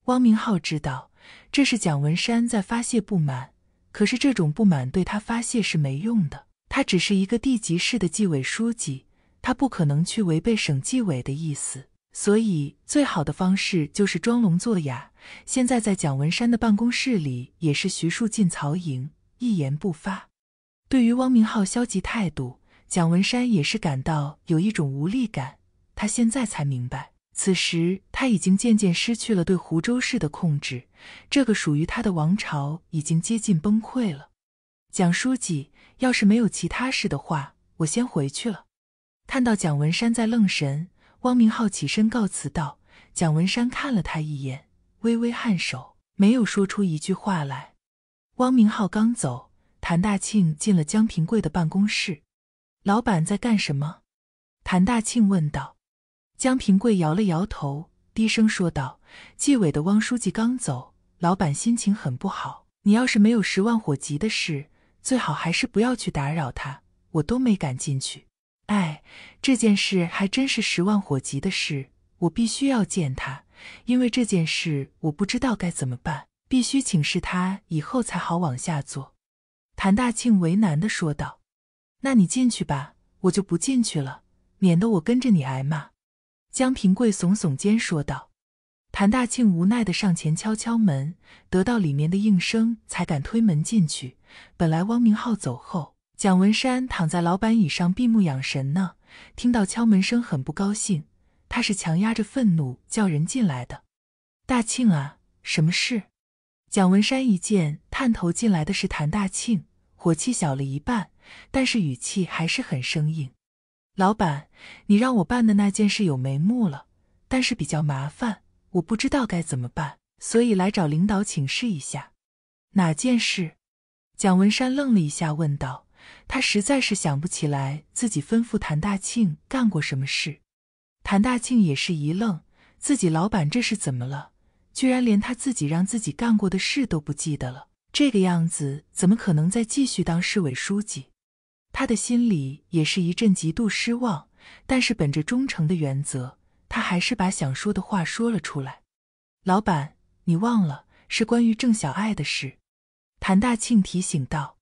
汪明浩知道这是蒋文山在发泄不满，可是这种不满对他发泄是没用的。他只是一个地级市的纪委书记，他不可能去违背省纪委的意思。所以，最好的方式就是装聋作哑。现在在蒋文山的办公室里，也是徐庶进、曹营，一言不发。对于汪明浩消极态度，蒋文山也是感到有一种无力感。他现在才明白。此时他已经渐渐失去了对湖州市的控制，这个属于他的王朝已经接近崩溃了。蒋书记，要是没有其他事的话，我先回去了。看到蒋文山在愣神，汪明浩起身告辞道。蒋文山看了他一眼，微微颔首，没有说出一句话来。汪明浩刚走，谭大庆进了江平贵的办公室。老板在干什么？谭大庆问道。江平贵摇了摇头，低声说道：“纪委的汪书记刚走，老板心情很不好。你要是没有十万火急的事，最好还是不要去打扰他。我都没敢进去。”哎，这件事还真是十万火急的事，我必须要见他，因为这件事我不知道该怎么办，必须请示他以后才好往下做。”谭大庆为难地说道：“那你进去吧，我就不进去了，免得我跟着你挨骂。”江平贵耸耸肩说道：“谭大庆无奈的上前敲敲门，得到里面的应声，才敢推门进去。本来汪明浩走后，蒋文山躺在老板椅上闭目养神呢，听到敲门声很不高兴，他是强压着愤怒叫人进来的。大庆啊，什么事？”蒋文山一见探头进来的是谭大庆，火气小了一半，但是语气还是很生硬。老板，你让我办的那件事有眉目了，但是比较麻烦，我不知道该怎么办，所以来找领导请示一下。哪件事？蒋文山愣了一下，问道。他实在是想不起来自己吩咐谭大庆干过什么事。谭大庆也是一愣，自己老板这是怎么了？居然连他自己让自己干过的事都不记得了？这个样子，怎么可能再继续当市委书记？他的心里也是一阵极度失望，但是本着忠诚的原则，他还是把想说的话说了出来。老板，你忘了是关于郑小爱的事？谭大庆提醒道。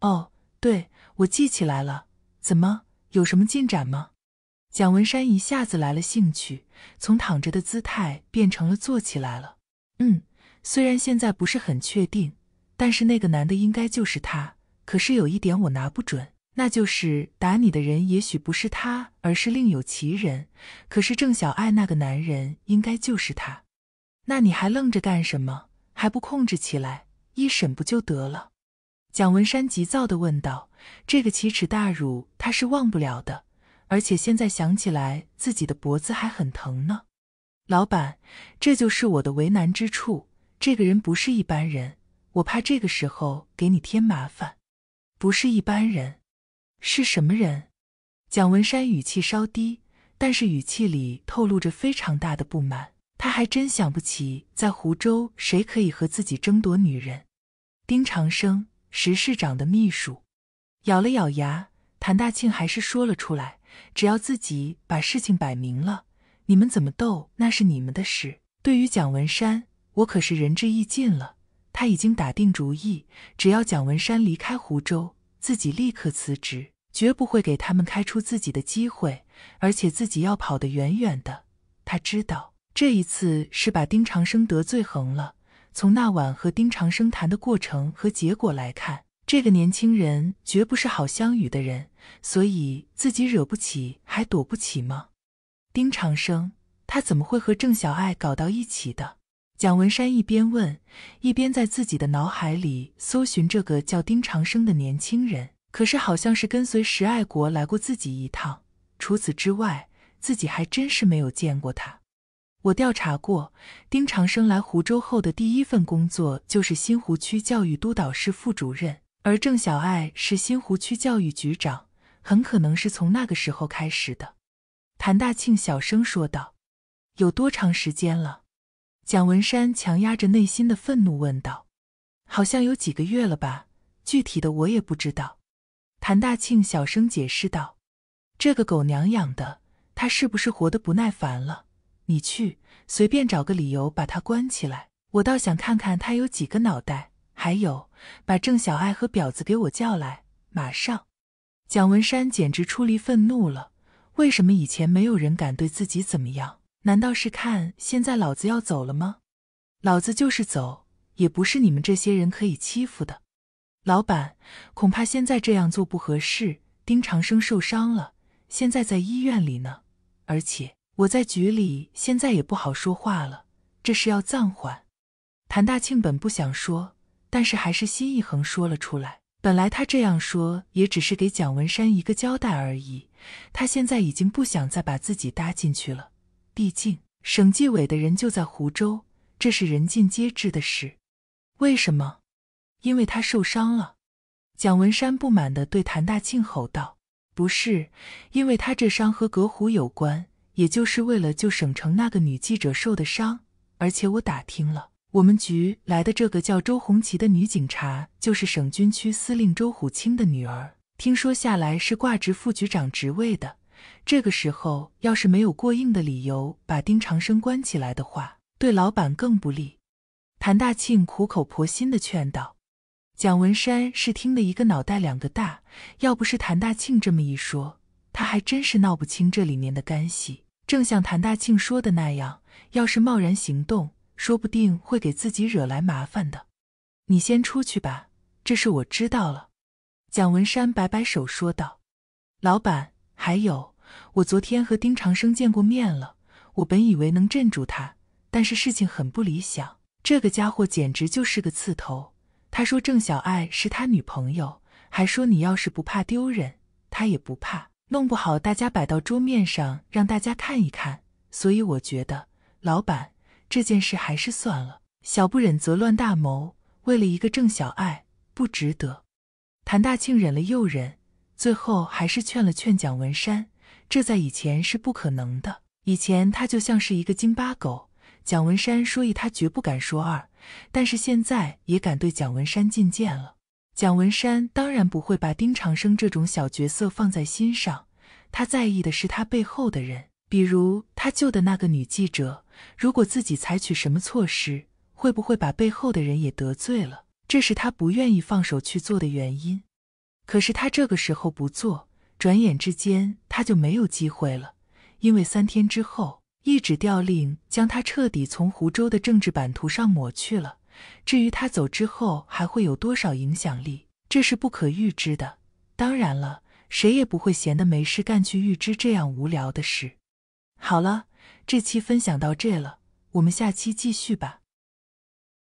哦，对，我记起来了。怎么，有什么进展吗？蒋文山一下子来了兴趣，从躺着的姿态变成了坐起来了。嗯，虽然现在不是很确定，但是那个男的应该就是他。可是有一点我拿不准。那就是打你的人也许不是他，而是另有其人。可是郑小爱那个男人应该就是他。那你还愣着干什么？还不控制起来？一审不就得了？蒋文山急躁地问道。这个奇耻大辱他是忘不了的，而且现在想起来，自己的脖子还很疼呢。老板，这就是我的为难之处。这个人不是一般人，我怕这个时候给你添麻烦。不是一般人。是什么人？蒋文山语气稍低，但是语气里透露着非常大的不满。他还真想不起在湖州谁可以和自己争夺女人。丁长生，石市长的秘书，咬了咬牙，谭大庆还是说了出来：“只要自己把事情摆明了，你们怎么斗那是你们的事。对于蒋文山，我可是仁至义尽了。他已经打定主意，只要蒋文山离开湖州，自己立刻辞职。”绝不会给他们开出自己的机会，而且自己要跑得远远的。他知道这一次是把丁长生得罪横了。从那晚和丁长生谈的过程和结果来看，这个年轻人绝不是好相与的人，所以自己惹不起还躲不起吗？丁长生，他怎么会和郑小爱搞到一起的？蒋文山一边问，一边在自己的脑海里搜寻这个叫丁长生的年轻人。可是好像是跟随石爱国来过自己一趟，除此之外，自己还真是没有见过他。我调查过，丁长生来湖州后的第一份工作就是新湖区教育督导室副主任，而郑小爱是新湖区教育局长，很可能是从那个时候开始的。谭大庆小声说道：“有多长时间了？”蒋文山强压着内心的愤怒问道：“好像有几个月了吧？具体的我也不知道。”谭大庆小声解释道：“这个狗娘养的，她是不是活得不耐烦了？你去随便找个理由把她关起来，我倒想看看她有几个脑袋。还有，把郑小爱和婊子给我叫来，马上！”蒋文山简直出离愤怒了：“为什么以前没有人敢对自己怎么样？难道是看现在老子要走了吗？老子就是走，也不是你们这些人可以欺负的。”老板，恐怕现在这样做不合适。丁长生受伤了，现在在医院里呢。而且我在局里现在也不好说话了，这事要暂缓。谭大庆本不想说，但是还是心一横说了出来。本来他这样说也只是给蒋文山一个交代而已。他现在已经不想再把自己搭进去了，毕竟省纪委的人就在湖州，这是人尽皆知的事。为什么？因为他受伤了，蒋文山不满地对谭大庆吼道：“不是，因为他这伤和葛虎有关，也就是为了救省城那个女记者受的伤。而且我打听了，我们局来的这个叫周红旗的女警察，就是省军区司令周虎清的女儿。听说下来是挂职副局长职位的。这个时候要是没有过硬的理由把丁长生关起来的话，对老板更不利。”谭大庆苦口婆心地劝道。蒋文山是听的一个脑袋两个大，要不是谭大庆这么一说，他还真是闹不清这里面的干系。正像谭大庆说的那样，要是贸然行动，说不定会给自己惹来麻烦的。你先出去吧，这事我知道了。”蒋文山摆摆手说道，“老板，还有，我昨天和丁长生见过面了。我本以为能镇住他，但是事情很不理想。这个家伙简直就是个刺头。”他说：“郑小爱是他女朋友，还说你要是不怕丢人，他也不怕。弄不好大家摆到桌面上让大家看一看。所以我觉得，老板这件事还是算了。小不忍则乱大谋，为了一个郑小爱不值得。”谭大庆忍了又忍，最后还是劝了劝蒋文山。这在以前是不可能的，以前他就像是一个京巴狗。蒋文山说一，他绝不敢说二，但是现在也敢对蒋文山进谏了。蒋文山当然不会把丁长生这种小角色放在心上，他在意的是他背后的人，比如他救的那个女记者。如果自己采取什么措施，会不会把背后的人也得罪了？这是他不愿意放手去做的原因。可是他这个时候不做，转眼之间他就没有机会了，因为三天之后。一纸调令将他彻底从湖州的政治版图上抹去了。至于他走之后还会有多少影响力，这是不可预知的。当然了，谁也不会闲得没事干去预知这样无聊的事。好了，这期分享到这了，我们下期继续吧。